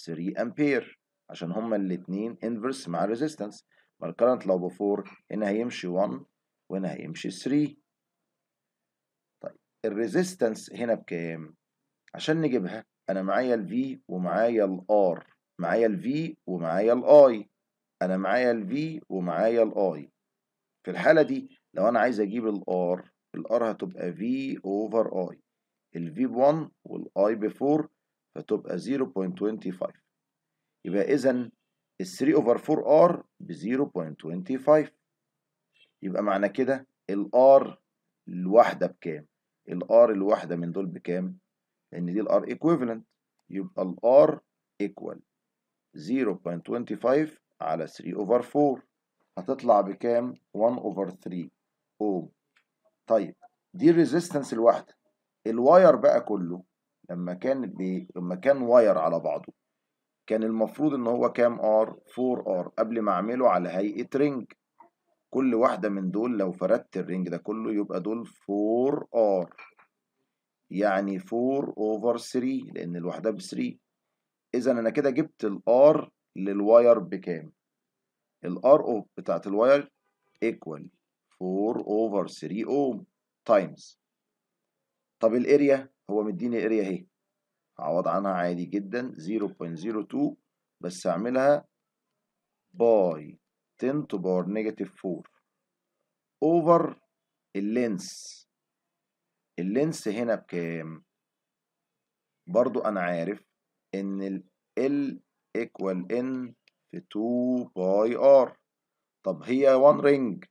3 امبير عشان هما الاتنين انفرس مع الريزيستنس ما الكرنت لو بفور هنا هيمشي 1 وهنا هيمشي 3 طيب الريزيستنس هنا بكام عشان نجيبها انا معايا ال V ومعايا ال R معايا ال V ومعايا ال I أنا معايا ال V ومعايا ال I في الحالة دي لو أنا عايز أجيب ال R ال R هتبقى V over I ال V ب1 وال I ب4 فتبقى 0.25 يبقى إذا ال 3 over 4 R ب 0.25 يبقى معنى كده ال R الواحدة بكام؟ ال R الواحدة من دول بكام؟ لأن دي ال R equivalent يبقى ال R equal 0.25 على 3 over 4 هتطلع بكام 1 over 3 ohm طيب دي الريزيستنس الواحده الواير بقى كله لما كان بي... لما كان واير على بعضه كان المفروض ان هو كام ار 4 ار قبل ما اعمله على هيئه رينج كل واحده من دول لو فردت الرينج ده كله يبقى دول 4 ار يعني 4 اوفر 3 لان الواحده ب 3 اذا انا كده جبت الار للواير بكام الار او بتاعت الواير ايكوال 4 اوفر 3 اوم تايمز طب الاريا هو مديني اريا اهي هعوض عنها عادي جدا 0.02 بس اعملها باي 10 to power negative 4 اوفر اللينس اللينس هنا بكام برضو انا عارف ان ال L equal N في 2 باي R طب هي 1 رينج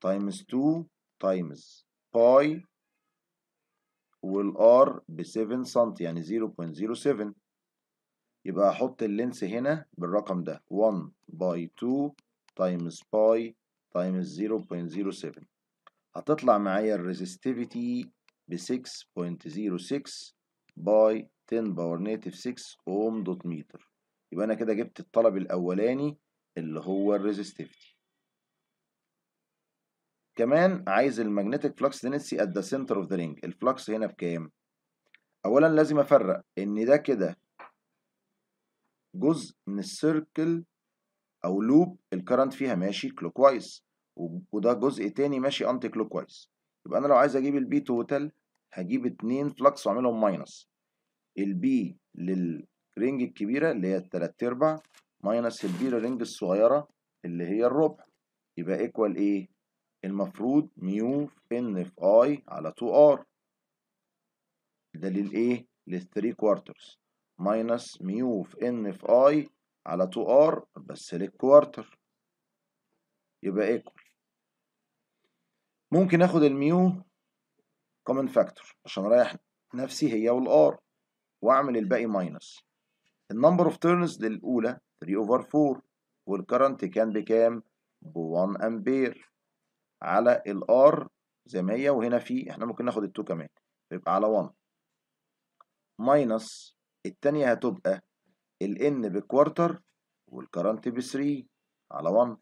تايمز 2 تايمز باي والR ب 7 سم يعني 0.07 يبقى احط اللينس هنا بالرقم ده 1 باي 2 تايمز باي تايمز 0.07 هتطلع معايا الريزستيفيتي ب 6.06 باي 10 باور نيتف 6 اوم دوت متر يبقى انا كده جبت الطلب الاولاني اللي هو الريزستيفيتي كمان عايز المagnetic flux density at the center of the ring الفلكس هنا بكام اولا لازم افرق ان ده كده جزء من السيركل او لوب الكرنت فيها ماشي كلوك وايز وده جزء تاني ماشي انتي كلوك وايز يبقى انا لو عايز اجيب البي توتال هجيب اتنين فلكس واعملهم ماينس البي للرينج الكبيرة اللي هي التلات أرباع ماينس البي للرينج الصغيرة اللي هي الربع يبقى إيكوال إيه؟ المفروض ميو في إن في أي على 2 آر دليل إيه؟ للثري كوارترز ماينس ميو في إن في أي على 2 آر بس للكوارتر يبقى إيكوال ممكن آخد الميو كومن فاكتور عشان أريح نفسي هي والآر واعمل الباقي ماينس النمبر اوف تيرنز للاولى 3 اوفر 4 والكرنت كان بكام ب 1 امبير على الار زي ما هي وهنا في احنا ممكن ناخد ال2 كمان يبقى على 1 ماينس التانية هتبقى الان بكوارتر والكرنت ب 3 على 1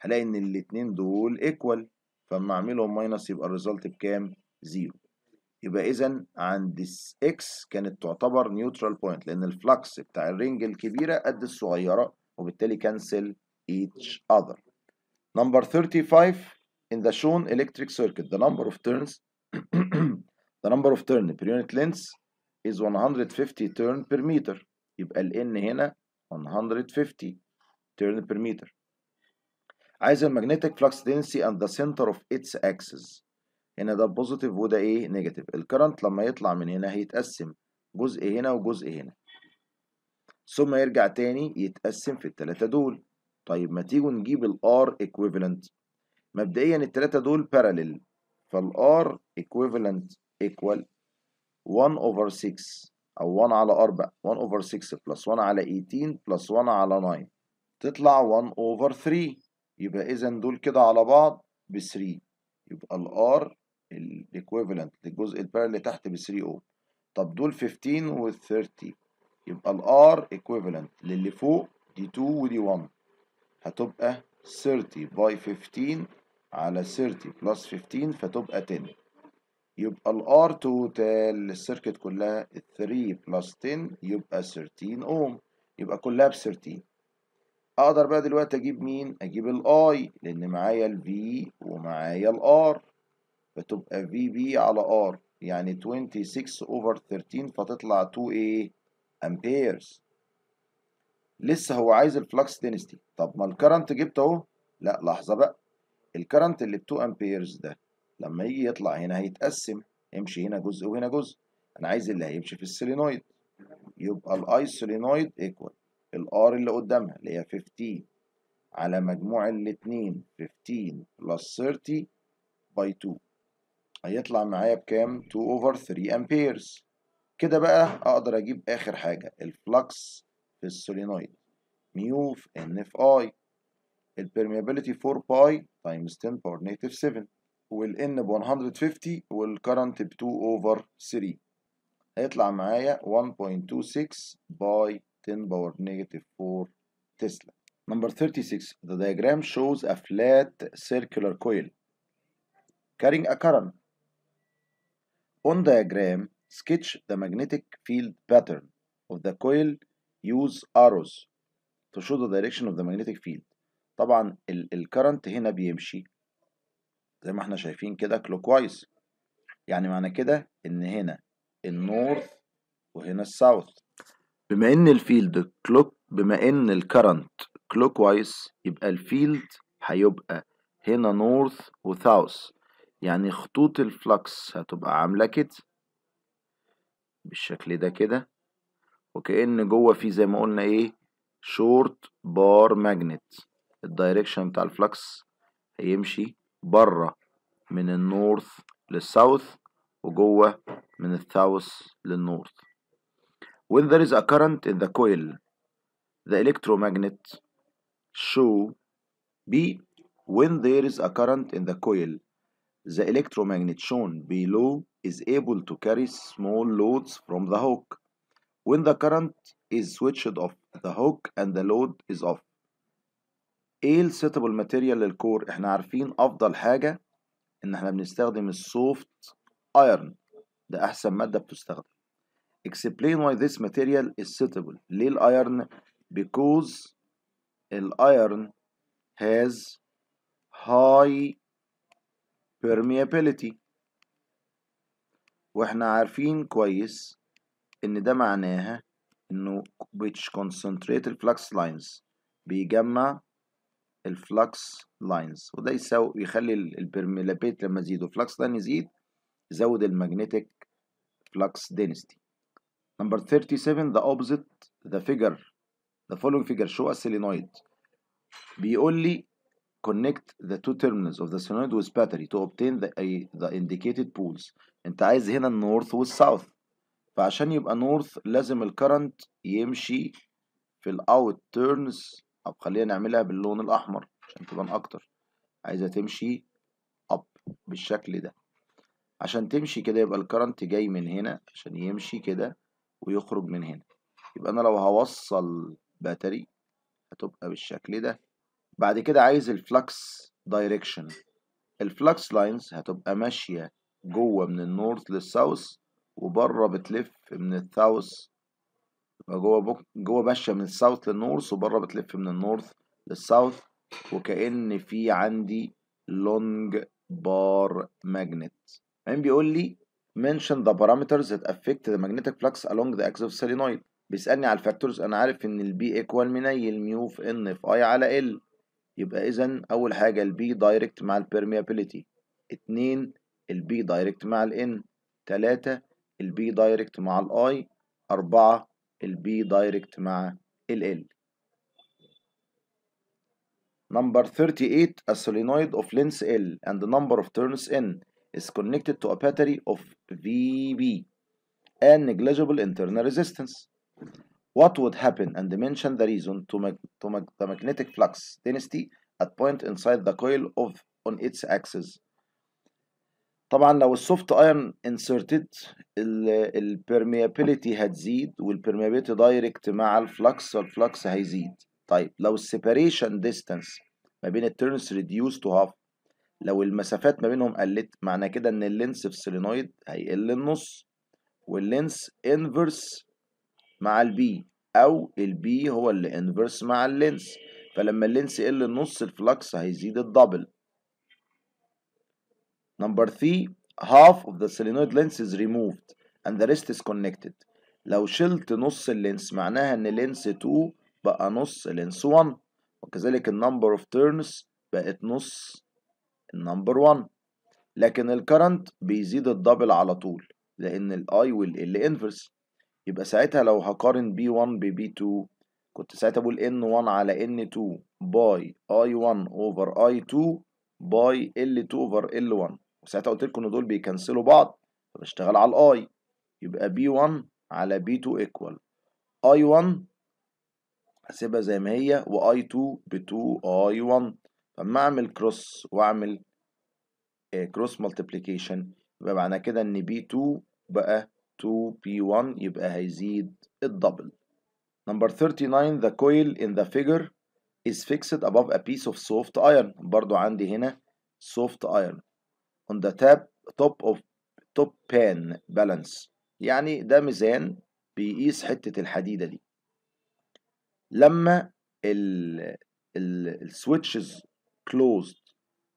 هلاقي ان الاتنين دول ايكوال فاما اعملهم ماينس يبقى الريزلت بكام؟ زيرو يبقى إذا عند إكس كانت تعتبر نيوترال بوينت لأن الفلكس بتاع الرينج الكبيرة قد الصغيرة وبالتالي كنسل each other. Number 35 in the shown electric circuit the number of turns the number of turn per unit length is 150 turn per meter يبقى ال n هنا 150 turn per meter عايز المagnetic flux density and the center of its axis هنا ده بوزيتيف وده ايه نيجاتيف الكرنت لما يطلع من هنا هيتقسم جزء هنا وجزء هنا ثم يرجع تاني يتقسم في التلاتة دول طيب ما تيجوا نجيب الار equivalent مبدئيا التلاتة دول parallel فالار equivalent equal 1 over 6 او 1 على 4 1 over 6 plus 1 على 18 plus 1 على 9 تطلع 1 over 3 يبقى اذا دول كده على بعض ب 3 يبقى الار الايكويفالنت للجزء البارلل تحت ب 3 اوم طب دول 15 و 30 يبقى الار ايكويفالنت للي فوق دي 2 ودي 1 هتبقى 30 باي 15 على 30 بلس 15 فتبقى 10 يبقى الار توتال للسيركت كلها 3 بلس 10 يبقى 13 اوم يبقى كلها ب 13 اقدر بقى دلوقتي اجيب مين اجيب الاي لان معايا الفي ومعايا الار فتبقى في بي على ار يعني 26 اوفر 13 فتطلع 2 ايه امبيرز لسه هو عايز الفلكس دينستي طب ما الكرنت جبته اهو لا لحظه بقى الكرنت اللي ب 2 امبيرز ده لما يجي يطلع هنا هيتقسم يمشي هنا جزء وهنا جزء انا عايز اللي هيمشي في السولينويد يبقى الاي سولينويد ايكوال الار اللي قدامها اللي هي 15 على مجموع الاثنين 15 بلس 30 باي 2 هيطلع معايا بكام 2 اوفر 3 امبيرز كده بقى اقدر اجيب اخر حاجه الفلكس في السولينويد ميو في ان اف اي البرميابيليتي 4 باي تايمز 10 باور نيتيف 7 والان ب 150 والكرنت ب 2 اوفر 3 هيطلع معايا 1.26 باي 10 باور نيجاتيف 4 تسلا Number 36 the diagram shows a flat circular coil carrying a current On diagram, sketch the magnetic field pattern of the coil. Use arrows to show the direction of the magnetic field. طبعا الكرنت هنا بيمشي زي ما احنا شايفين كده clockwise. يعني معنى كده ان هنا النورث وهنا الساوث بما ان الفيلد كلوك بما ان الكرنت clockwise يبقى الفيلد هيبقى هنا نورث وساوث يعني خطوط الفلكس هتبقى عاملة كده بالشكل ده كده وكأن جوه في زي ما قلنا ايه شورت بار ماجنت الدايركشن بتاع الفلكس هيمشي بره من النورث للساوث وجوه من الساوث للنورث when there is a current in the coil the electromagnet show be when there is a current in the coil The electromagnet shown below is able to carry small loads from the hook. When the current is switched off, the hook and the load is off. ايه السيتابل ماتيريال للكور؟ احنا عارفين افضل حاجة ان احنا بنستخدم السوفت ايرن ده احسن مادة بتستخدم. Explain why this material is suitable. ليه الايرن؟ Because الايرن has high permeability واحنا عارفين كويس ان ده معناها انه which concentrated flux lines بيجمع الفلكس lines وده يساوي يخلي البرميلابيت لما يزيد flux line يزيد يزود المagnetic flux density number 37 the opposite the figure the following figure show a solenoid بيقول لي connect the two terminals of the solenoid with battery to obtain the, uh, the indicated poles انت عايز هنا النورث والساوث فعشان يبقى نورث لازم الكرنت يمشي في الاوت تيرنز او خلينا نعملها باللون الاحمر عشان تبان اكتر عايزها تمشي اب بالشكل ده عشان تمشي كده يبقى الكرنت جاي من هنا عشان يمشي كده ويخرج من هنا يبقى انا لو هوصل باتري هتبقى بالشكل ده بعد كده عايز الفلكس دايركشن الفلكس لاينز هتبقى ماشية جوه من النورث للساوث وبره بتلف من الساوث يبقى جوه بك... جوه ماشية من الساوث للنورث وبره بتلف من النورث للساوث وكأن في عندي لونج بار ماجنت بعدين بيقول لي mention the parameters that affect the magnetic flux along the axis of solenoid بيسألني على الفاكتورز أنا عارف إن البي إيكوال منيل ميو في إن في أي على إل يبقى إذا أول حاجة البي دايركت مع البرميابيليتي اتنين البي دايركت مع الإن تلاتة البي دايركت مع الآي أربعة البي دايركت مع ال Number 38 a solenoid of length L and the number of turns N is connected to a battery of VB and negligible internal resistance What would happen and mention the reason to, make, to make the magnetic flux density at point inside the coil of on its axis طبعا لو السوفت ايرون انسرتد البرميابيليتي هتزيد والبرميابيليتي دايركت مع الفلكس والفلكس هيزيد طيب لو السيباريشن ديستانس ما بين التيرنز ريديوس تو هاف لو المسافات ما بينهم قلت معنى كده ان اللينس في سيلينويد هيقل النص واللينس انفرس مع البي او البي هو اللي انفرس مع اللينس فلما اللينس يقل نص الفلكس هيزيد الدبل نمبر 3 half of the solenoid lens is removed and the rest is connected لو شلت نص اللينس معناها ان لينس 2 بقى نص لينس 1 وكذلك النمبر اوف تيرنز بقت نص النمبر 1 لكن الكرنت بيزيد الدبل على طول لان الاي والال انفرس يبقى ساعتها لو هقارن بي 1 ب 2 كنت ساعتها بقول ان 1 علي ان N2 باي I1 over I2 باي L2 over L1 وساعتها قلت لكم ان دول بيكنسلوا بعض فبشتغل على الاي يبقي بي B1 علي بي B2 ايكوال I1 هسيبها زي ما هي وI2 ب 2I1 فاما اعمل كروس واعمل كروس آه، مالتيبليكيشن يبقى معنى كده ان بي 2 بقى 2 P1 يبقى هيزيد الدبل نمبر 39 the coil in the figure is fixed above a piece of soft iron برضو عندي هنا soft iron on the tab top of top pan balance يعني ده ميزان بيقيس حتة الحديدة دي لما switches closed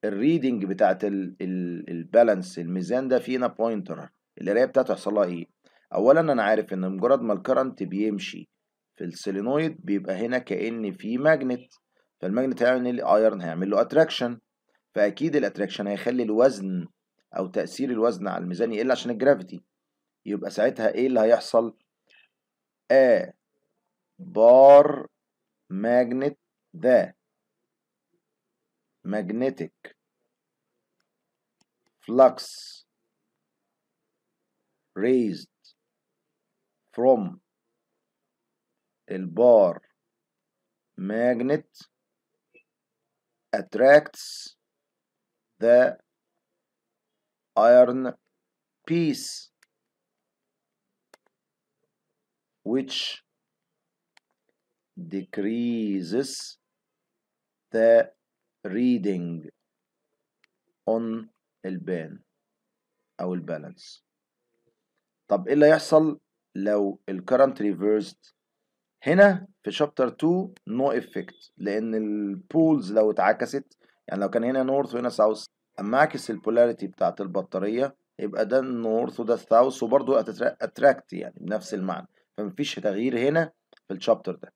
الريدنج بتاعت البالانس الميزان ده فينا بوينتر القرايه بتاعته هيحصل لها ايه اولا انا عارف ان مجرد ما الكرنت بيمشي في السيلينويد بيبقى هنا كان في ماجنت فالماجنت هيعمل ايه الايرن هيعمل له اتراكشن فاكيد الاتراكشن هيخلي الوزن او تاثير الوزن على الميزان يقل عشان الجرافيتي يبقى ساعتها ايه اللي هيحصل ا بار ماجنت ذا ماجنتيك فلكس raised from البار magnet attracts the iron piece which decreases the reading on البان أو البالانس طب ايه اللي هيحصل لو الكرنت ريفرست هنا في شابتر 2 نو افكت لان البولز لو اتعكست يعني لو كان هنا نورث وهنا ساوث اما اعكس البولاريتي بتاعت البطاريه يبقى ده النورث وده الساوث وبرضه اتراكت يعني بنفس المعنى فمفيش تغيير هنا في الشابتر ده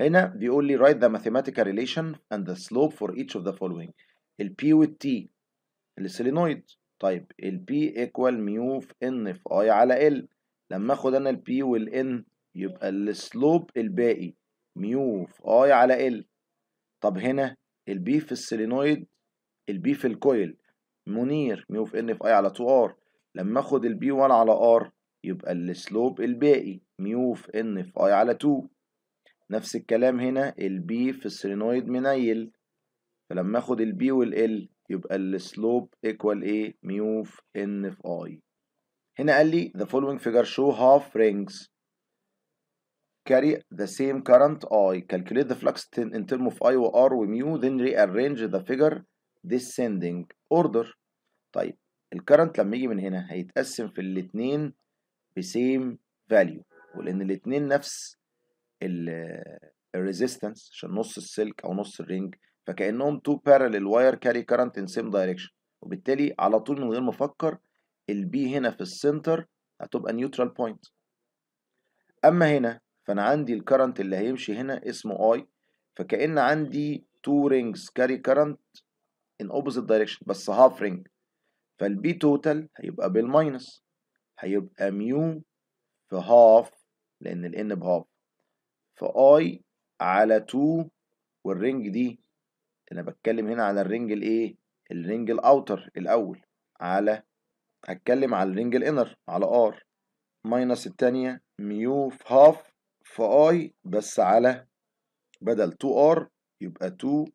هنا بيقول لي write the mathematical relation and the slope for each of the following ال P وال T السيلينويد طيب ال P equal ميو في N في I على L لما اخد انا ال P وال N يبقى السلوب الباقي ميو في I على L طب هنا ال B في السيلينويد ال B في الكويل منير ميو في N في I على 2R لما اخد ال B 1 على R يبقى السلوب الباقي ميو في N في I على 2 نفس الكلام هنا ال B في السيلينويد منيل فلما اخد ال B وال L يبقى السلوب ايكوال ايه ميو في ان في اي هنا قال لي the following figure show half rings carry the same current I calculate the flux in term of I و R و mu then rearrange the figure descending order طيب الكرنت لما يجي من هنا هيتقسم في الاتنين بسيم فاليو ولان الاتنين نفس الريزيستنس عشان نص السلك او نص الرينج فكانهم تو بارلل واير كاري كارنت ان سيم دايركشن وبالتالي على طول من غير ما افكر البي هنا في السنتر هتبقى نيوترال بوينت اما هنا فانا عندي الكرنت اللي هيمشي هنا اسمه اي فكأن عندي تو رينجز كاري كرنت ان اوبوزيت دايركشن بس هاف رينج فالبي توتال هيبقى بالماينس هيبقى ميو في هاف لان الان بهاف فاي على 2 والرينج دي انا بتكلم هنا على الرنج الايه الرنج الاوتر الاول على هتكلم على الرنج الانر على ار ماينس التانية ميو في هاف في اي بس على بدل 2 ار يبقى 2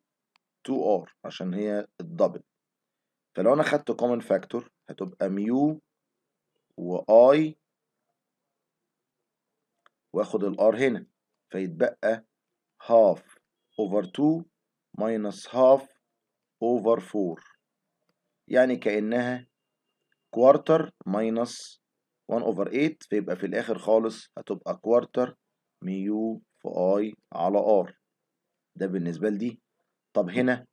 2 ار عشان هي الدبل فلو انا خدت كومن فاكتور هتبقى ميو واي واخد الار هنا فيتبقى هاف اوفر 2 ماينس هاف أوفر فور يعني كأنها كوارتر ماينس 1 أوفر 8 فيبقى في الآخر خالص هتبقى كوارتر ميو في أي على آر ده بالنسبة لدي طب هنا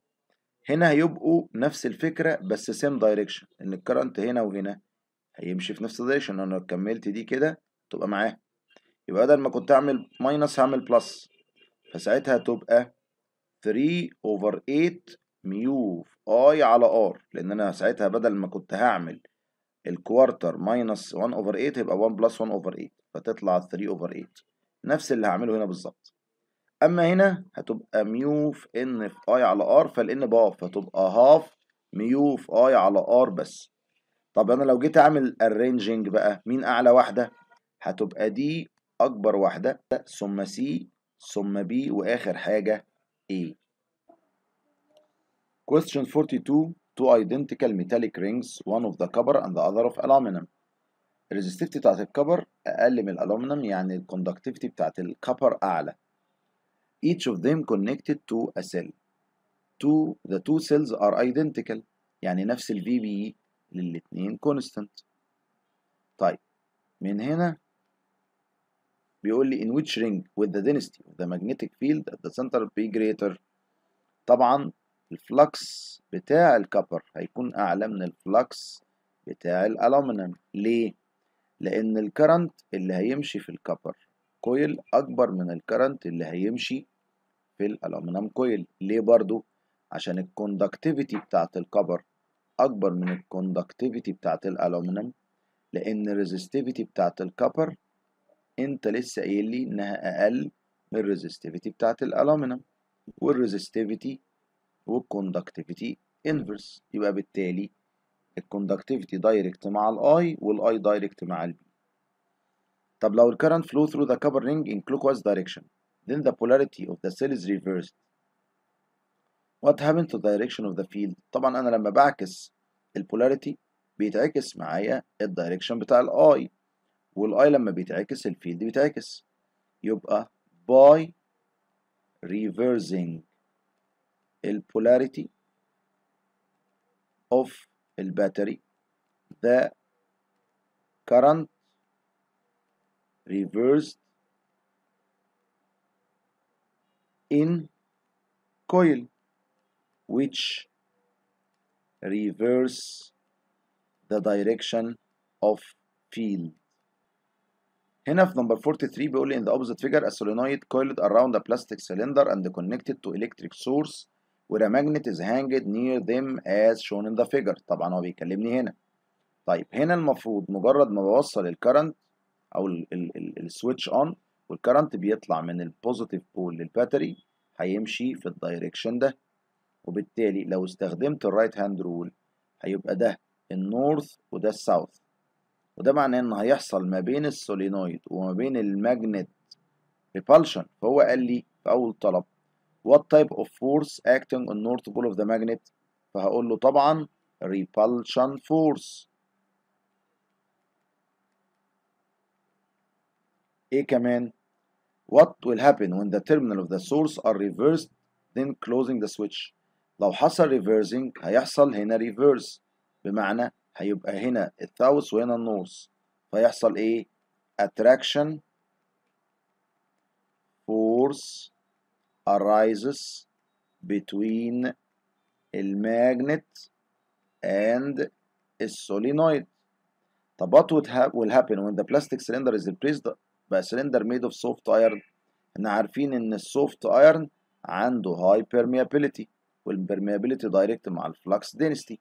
هنا هيبقوا نفس الفكرة بس سيم دايركشن إن الكرنت هنا وهنا هيمشي في نفس الدايركشن أنا لو كملت دي كده تبقى معاه يبقى بدل ما كنت أعمل ماينس هعمل بلس فساعتها تبقى 3 اوفر 8 ميو في اي على ار لان انا ساعتها بدل ما كنت هعمل الكوارتر ماينس 1 اوفر 8 هيبقى 1 بلس 1 اوفر 8 فتطلع 3 اوفر 8 نفس اللي هعمله هنا بالظبط اما هنا هتبقى ميو في ان في اي على ار فالان بقى فتبقى هاف ميو في اي على ار بس طب انا لو جيت اعمل arranging بقى مين اعلى واحده هتبقى دي اكبر واحده ثم سي ثم بي واخر حاجه A. Question 42. Two identical metallic rings, one of the copper and the other of aluminum. Resistivity بتاعت الكبر أقل من الألومنيوم يعني الكوندكتيفيتي بتاعت الكبر أعلى. Each of them connected to a cell. Two, the two cells are identical يعني نفس ال VBE للاتنين constant. طيب من هنا بيقول لي in which ring with the density of the magnetic field at the center be greater طبعا الفلكس بتاع الكبر هيكون أعلى من الفلكس بتاع الألومنيوم ليه؟ لأن الكرنت اللي هيمشي في الكبر كويل أكبر من الكرنت اللي هيمشي في الألومنيوم كويل ليه برضو؟ عشان الكوندكتيفيتي بتاعة الكبر أكبر من الكوندكتيفيتي بتاعة الألومنيوم لأن الريزستيفيتي بتاعة الكبر انت لسه قايل لي انها اقل من الريزستيفيتي بتاعه الالومنيوم والريزستيفيتي والكوندكتيفيتي انفرس يبقى بالتالي الكوندكتيفيتي دايركت مع الاي والاي دايركت مع البي طب لو الكرنت flow through the copper رينج in clockwise direction then the polarity of the cell is reversed what happened to the direction of the field طبعا انا لما بعكس البولاريتي بيتعكس معايا الدايركشن بتاع الاي والاي لما بيتعكس الفيلد بيتعكس يبقى Boy, reversing البولاريتي of الباتري the current reversed in coil which reverse the direction of field هنا في نمبر 43 بيقول لي ان ذا اوبزيت فيجر السولينويد كويلد اراوند ا بلاستيك سيلندر اند كونكتد تو الكتريك سورس وير ا ماجنت از هانجد نير ذيم از شون ان ذا فيجر طبعا هو بيكلمني هنا طيب هنا المفروض مجرد ما بوصل الكرنت او السويتش اون والكرنت بيطلع من البوزيتيف بول للباتري هيمشي في الدايركشن ده وبالتالي لو استخدمت الرايت هاند رول هيبقى ده النورث وده الساوث وده معناه ان هيحصل ما بين السولينويد وما بين الماجنت ريبالشن فهو قال لي في اول طلب what type of force acting on north pole of the magnet فهقول له طبعا repulsion force ايه كمان what will happen when the terminal of the source are reversed then closing the switch لو حصل reversing هيحصل هنا reverse بمعنى هيبقى هنا الثاوس وهنا النورث فيحصل ايه attraction force arises between الماجنت and السولينويد طب what would ha will happen when the plastic cylinder is replaced by a cylinder made of soft iron احنا عارفين ان السوفت ايرن عنده هاي permeability والpermeability دايركت مع الفلكس density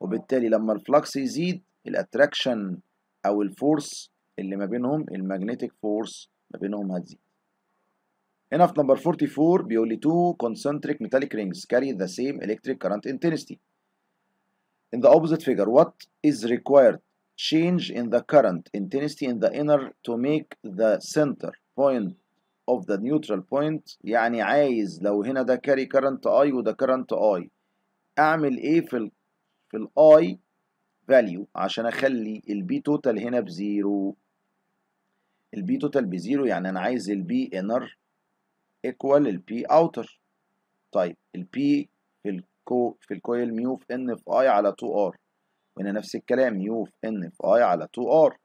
وبالتالي لما الفلكس يزيد الاتراكشن او الفورس اللي ما بينهم المagnetic فورس ما بينهم هتزيد هنا في نمبر 44 بيقول لي two concentric metallic rings carry the same electric current intensity in the opposite figure what is required change in the current intensity in the inner to make the center point of the neutral point يعني عايز لو هنا ده carry current I وده current I اعمل ايه في في الاي فاليو عشان اخلي البي توتال هنا بزيرو البي توتال بزيرو يعني انا عايز البي انر ايكوال البي اوتر طيب البي في الكو في الكويل ميو في ان في اي على 2 ار وهنا نفس الكلام ميو في ان في اي على 2 ار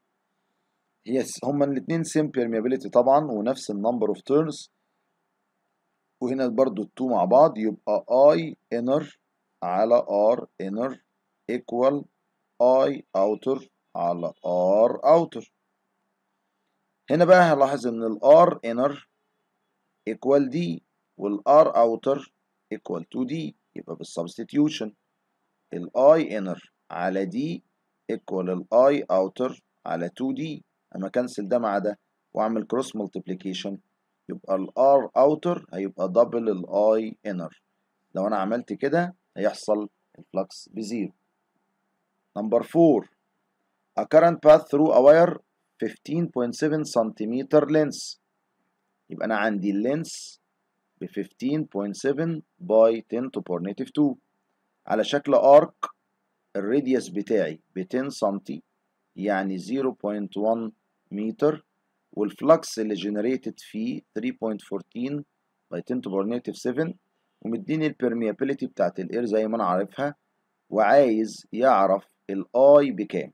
هي هما الاثنين سيم بيرميابيليتي طبعا ونفس النمبر اوف تيرنز وهنا برضو التو مع بعض يبقى اي انر على ار انر equal i outer على r outer هنا بقى هلاحظ ان ال r inner equal d وال r outer equal to d يبقى substitution ال i inner على d equal ال i outer على 2d اما كنسل ده مع ده واعمل cross multiplication يبقى ال r outer هيبقى دبل ال i inner لو انا عملت كده هيحصل الفلكس بزيرو Number 4 a current path through a wire 15.7 سنتيمتر length يبقى أنا عندي اللينس ب 15.7 باي 10 to power native 2 على شكل arc الراديوس بتاعي ب 10 سنتي يعني 0.1 متر والفلكس اللي جنريتد فيه 3.14 باي 10 to power negative 7 ومديني البرميابيليتي بتاعت الاير زي ما انا عارفها وعايز يعرف الاي بكام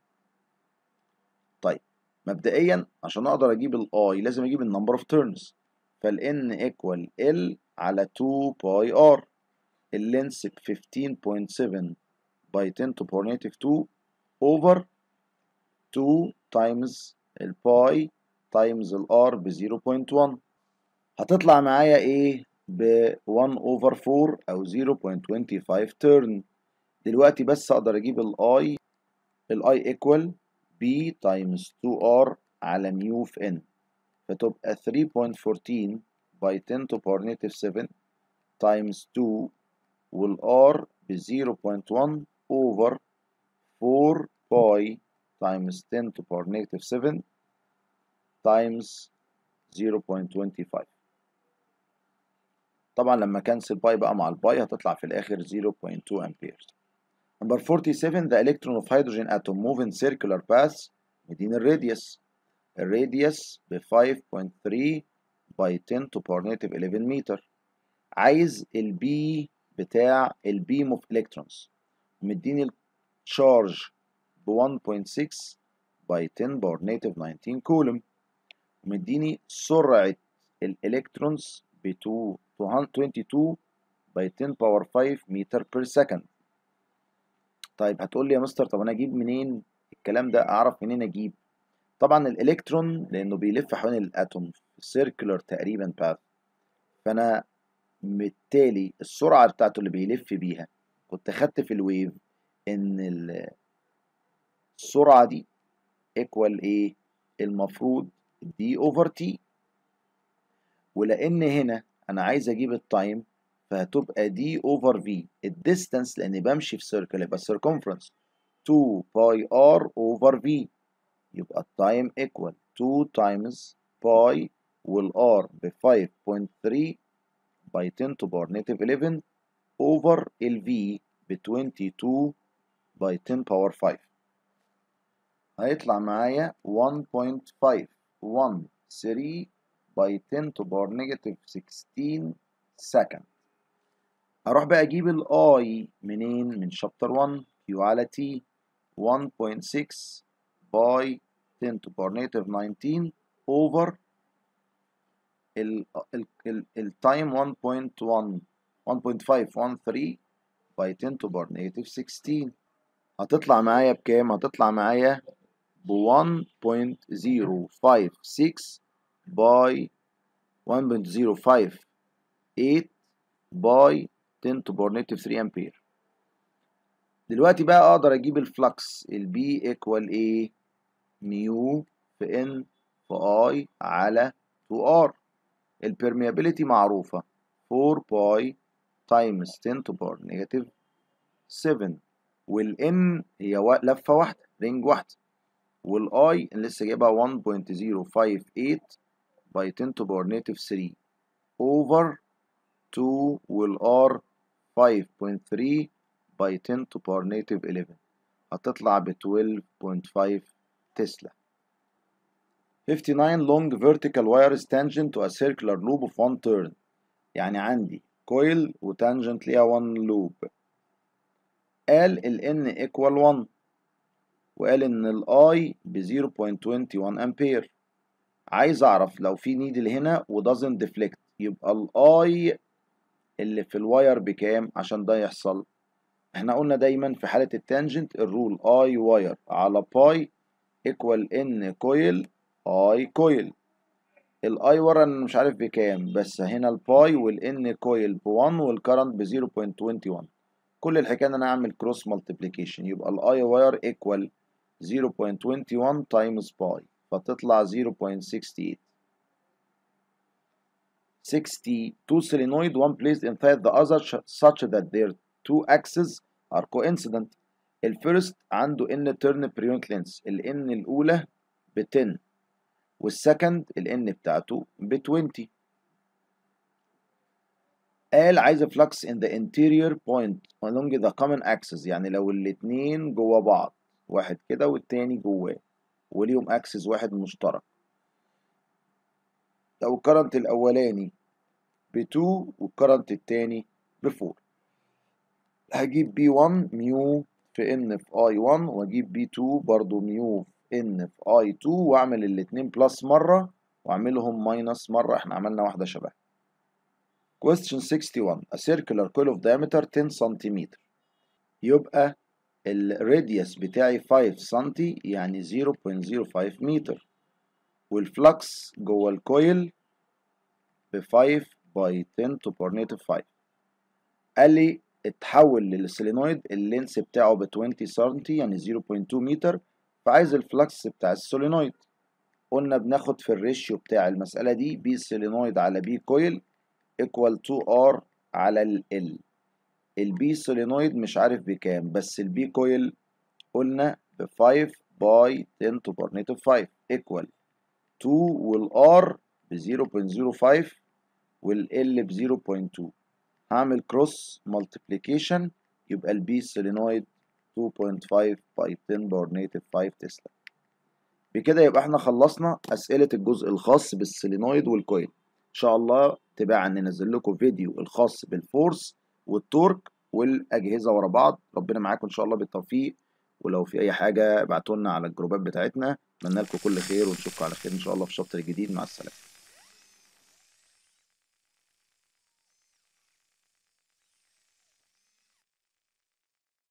طيب مبدئيا عشان اقدر اجيب الاي لازم اجيب النمبر اوف تيرنز فالان ايكوال ال على 2 باي ار اللينس ب 15.7 باي 10 to power native 2 over 2 تايمز الباي تايمز الار ب 0.1 هتطلع معايا ايه ب 1 over 4 او 0.25 تيرن دلوقتي بس اقدر اجيب الاي ال i equal b times 2 r على ميو في n فتبقى 3.14 by 10 to power negative 7 times 2 وال r ب 0.1 over 4 pi times 10 to power negative 7 times 0.25 طبعا لما كنسل باي بقى مع الباي هتطلع في الاخر 0.2 امبيرز Number 47, the electron of hydrogen atom move in circular path within a radius. A radius by 5.3 by 10 to power negative 11 meter. عايز البي بتاع البيم اوف الكترونز مديني charge ب 1.6 by 10 power negative 19 كولوم ومديني سرعة electrons ب 22 by 10 power 5 meter per second طيب هتقول لي يا مستر طب انا اجيب منين الكلام ده اعرف منين اجيب طبعا الالكترون لانه بيلف حوالين الاتوم سيركلر تقريبا باث فانا بالتالي السرعه بتاعته اللي بيلف بيها كنت خدت في الويف ان السرعه دي ايكوال ايه المفروض دي اوفر تي ولان هنا انا عايز اجيب التايم فهتبقى دي اوفر في الديستانس لان بمشي في سيركل يبقى السيركمفرنس 2 باي ار اوفر في يبقى التايم ايكوال 2 تايمز باي والار ب 5.3 باي 10 to power native 11 اوفر الفي ب 22 باي 10 باور 5 هيطلع معايا 1.513 باي 10 to power negative 16 second اروح بقى اجيب الاي منين من شابتر 1 كيو على تي 1.6 باي 10 تو باور native 19 اوفر التايم 1.1 1.513 باي 10 تو باور native 16 هتطلع معايا بكام؟ هتطلع معايا ب 1.056 باي 1.058 باي 10 to power negative 3 امبير دلوقتي بقى اقدر اجيب الفلكس البي ايكوال ايه ميو في ان في اي على 2 ار البيرميابيليتي معروفه 4 باي تايمز 10 to power negative 7 والان هي لفه واحده رينج واحده والاي لسه جايبها 1.058 باي 10 to power negative 3 اوفر 2 والار 5.3 by 10 to power negative 11 هتطلع ب 12.5 تسلا 59 long vertical wires tangent to a circular loop of one turn يعني عندي coil tangent ليها one loop قال ال n equal 1 وقال ان ال i ب 0.21 امبير عايز اعرف لو في نيدل هنا و doesn't deflect يبقى ال i اللي في الواير بكام عشان ده يحصل احنا قلنا دايما في حالة التانجنت الرول اي واير على باي ايكوال ان كويل اي كويل الاي ورا انا مش عارف بكام بس هنا الباي والان كويل ب 1 والكرنت ب 0.21 كل الحكايه ان انا اعمل كروس مالتيبليكيشن يبقى الاي واير ايكوال 0.21 تايمز باي فتطلع 0.68 62 two solenoid one placed inside the other such that their two axes are coincident first عنده n turn periodic length الn الاولى ب 10 والسكند الn بتاعته ب 20 قال عايز flux in the interior point along the common axis يعني لو الاتنين جوا بعض واحد كده والتاني جواه وليهم axis واحد مشترك لو الكرنت الاولاني ب 2 والكرنت التاني ب 4 هجيب بي 1 ميو في ان في اي 1 واجيب بي 2 برضو ميو في ان في اي 2 واعمل الاتنين بلس مره واعملهم ماينس مره احنا عملنا واحده شبه question 61 a circular coil of diameter 10 سنتيمتر يبقى الراديوس بتاعي 5 سم يعني 0.05 متر والفلكس جوه الكويل ب 5 باي 10 تو بار نيتيف 5 قال لي اتحول للسولينويد اللينس بتاعه ب 20 سم يعني 0.2 متر فعايز الفلكس بتاع السولينويد قلنا بناخد في الريشيو بتاع المسألة دي B سولينويد على B كويل ايكوال to R على ال ال البي سولينويد مش عارف بكام بس البي كويل قلنا ب 5 باي 10 تو بار نيتيف 5 ايكوال 2 والار ب 0.05 والال ب 0.2 هعمل كروس مالتيبليكيشن يبقى البي سولينويد 2.5 باي 10 باور نيتيف 5 تسلا بكده يبقى احنا خلصنا اسئله الجزء الخاص بالسولينويد والكويل ان شاء الله تباعا ننزل لكم فيديو الخاص بالفورس والتورك والاجهزه ورا بعض ربنا معاكم ان شاء الله بالتوفيق ولو في اي حاجه ابعتوا على الجروبات بتاعتنا اتمنى لكم كل خير ونشوفكم على خير ان شاء الله في الشابتر الجديد مع السلامه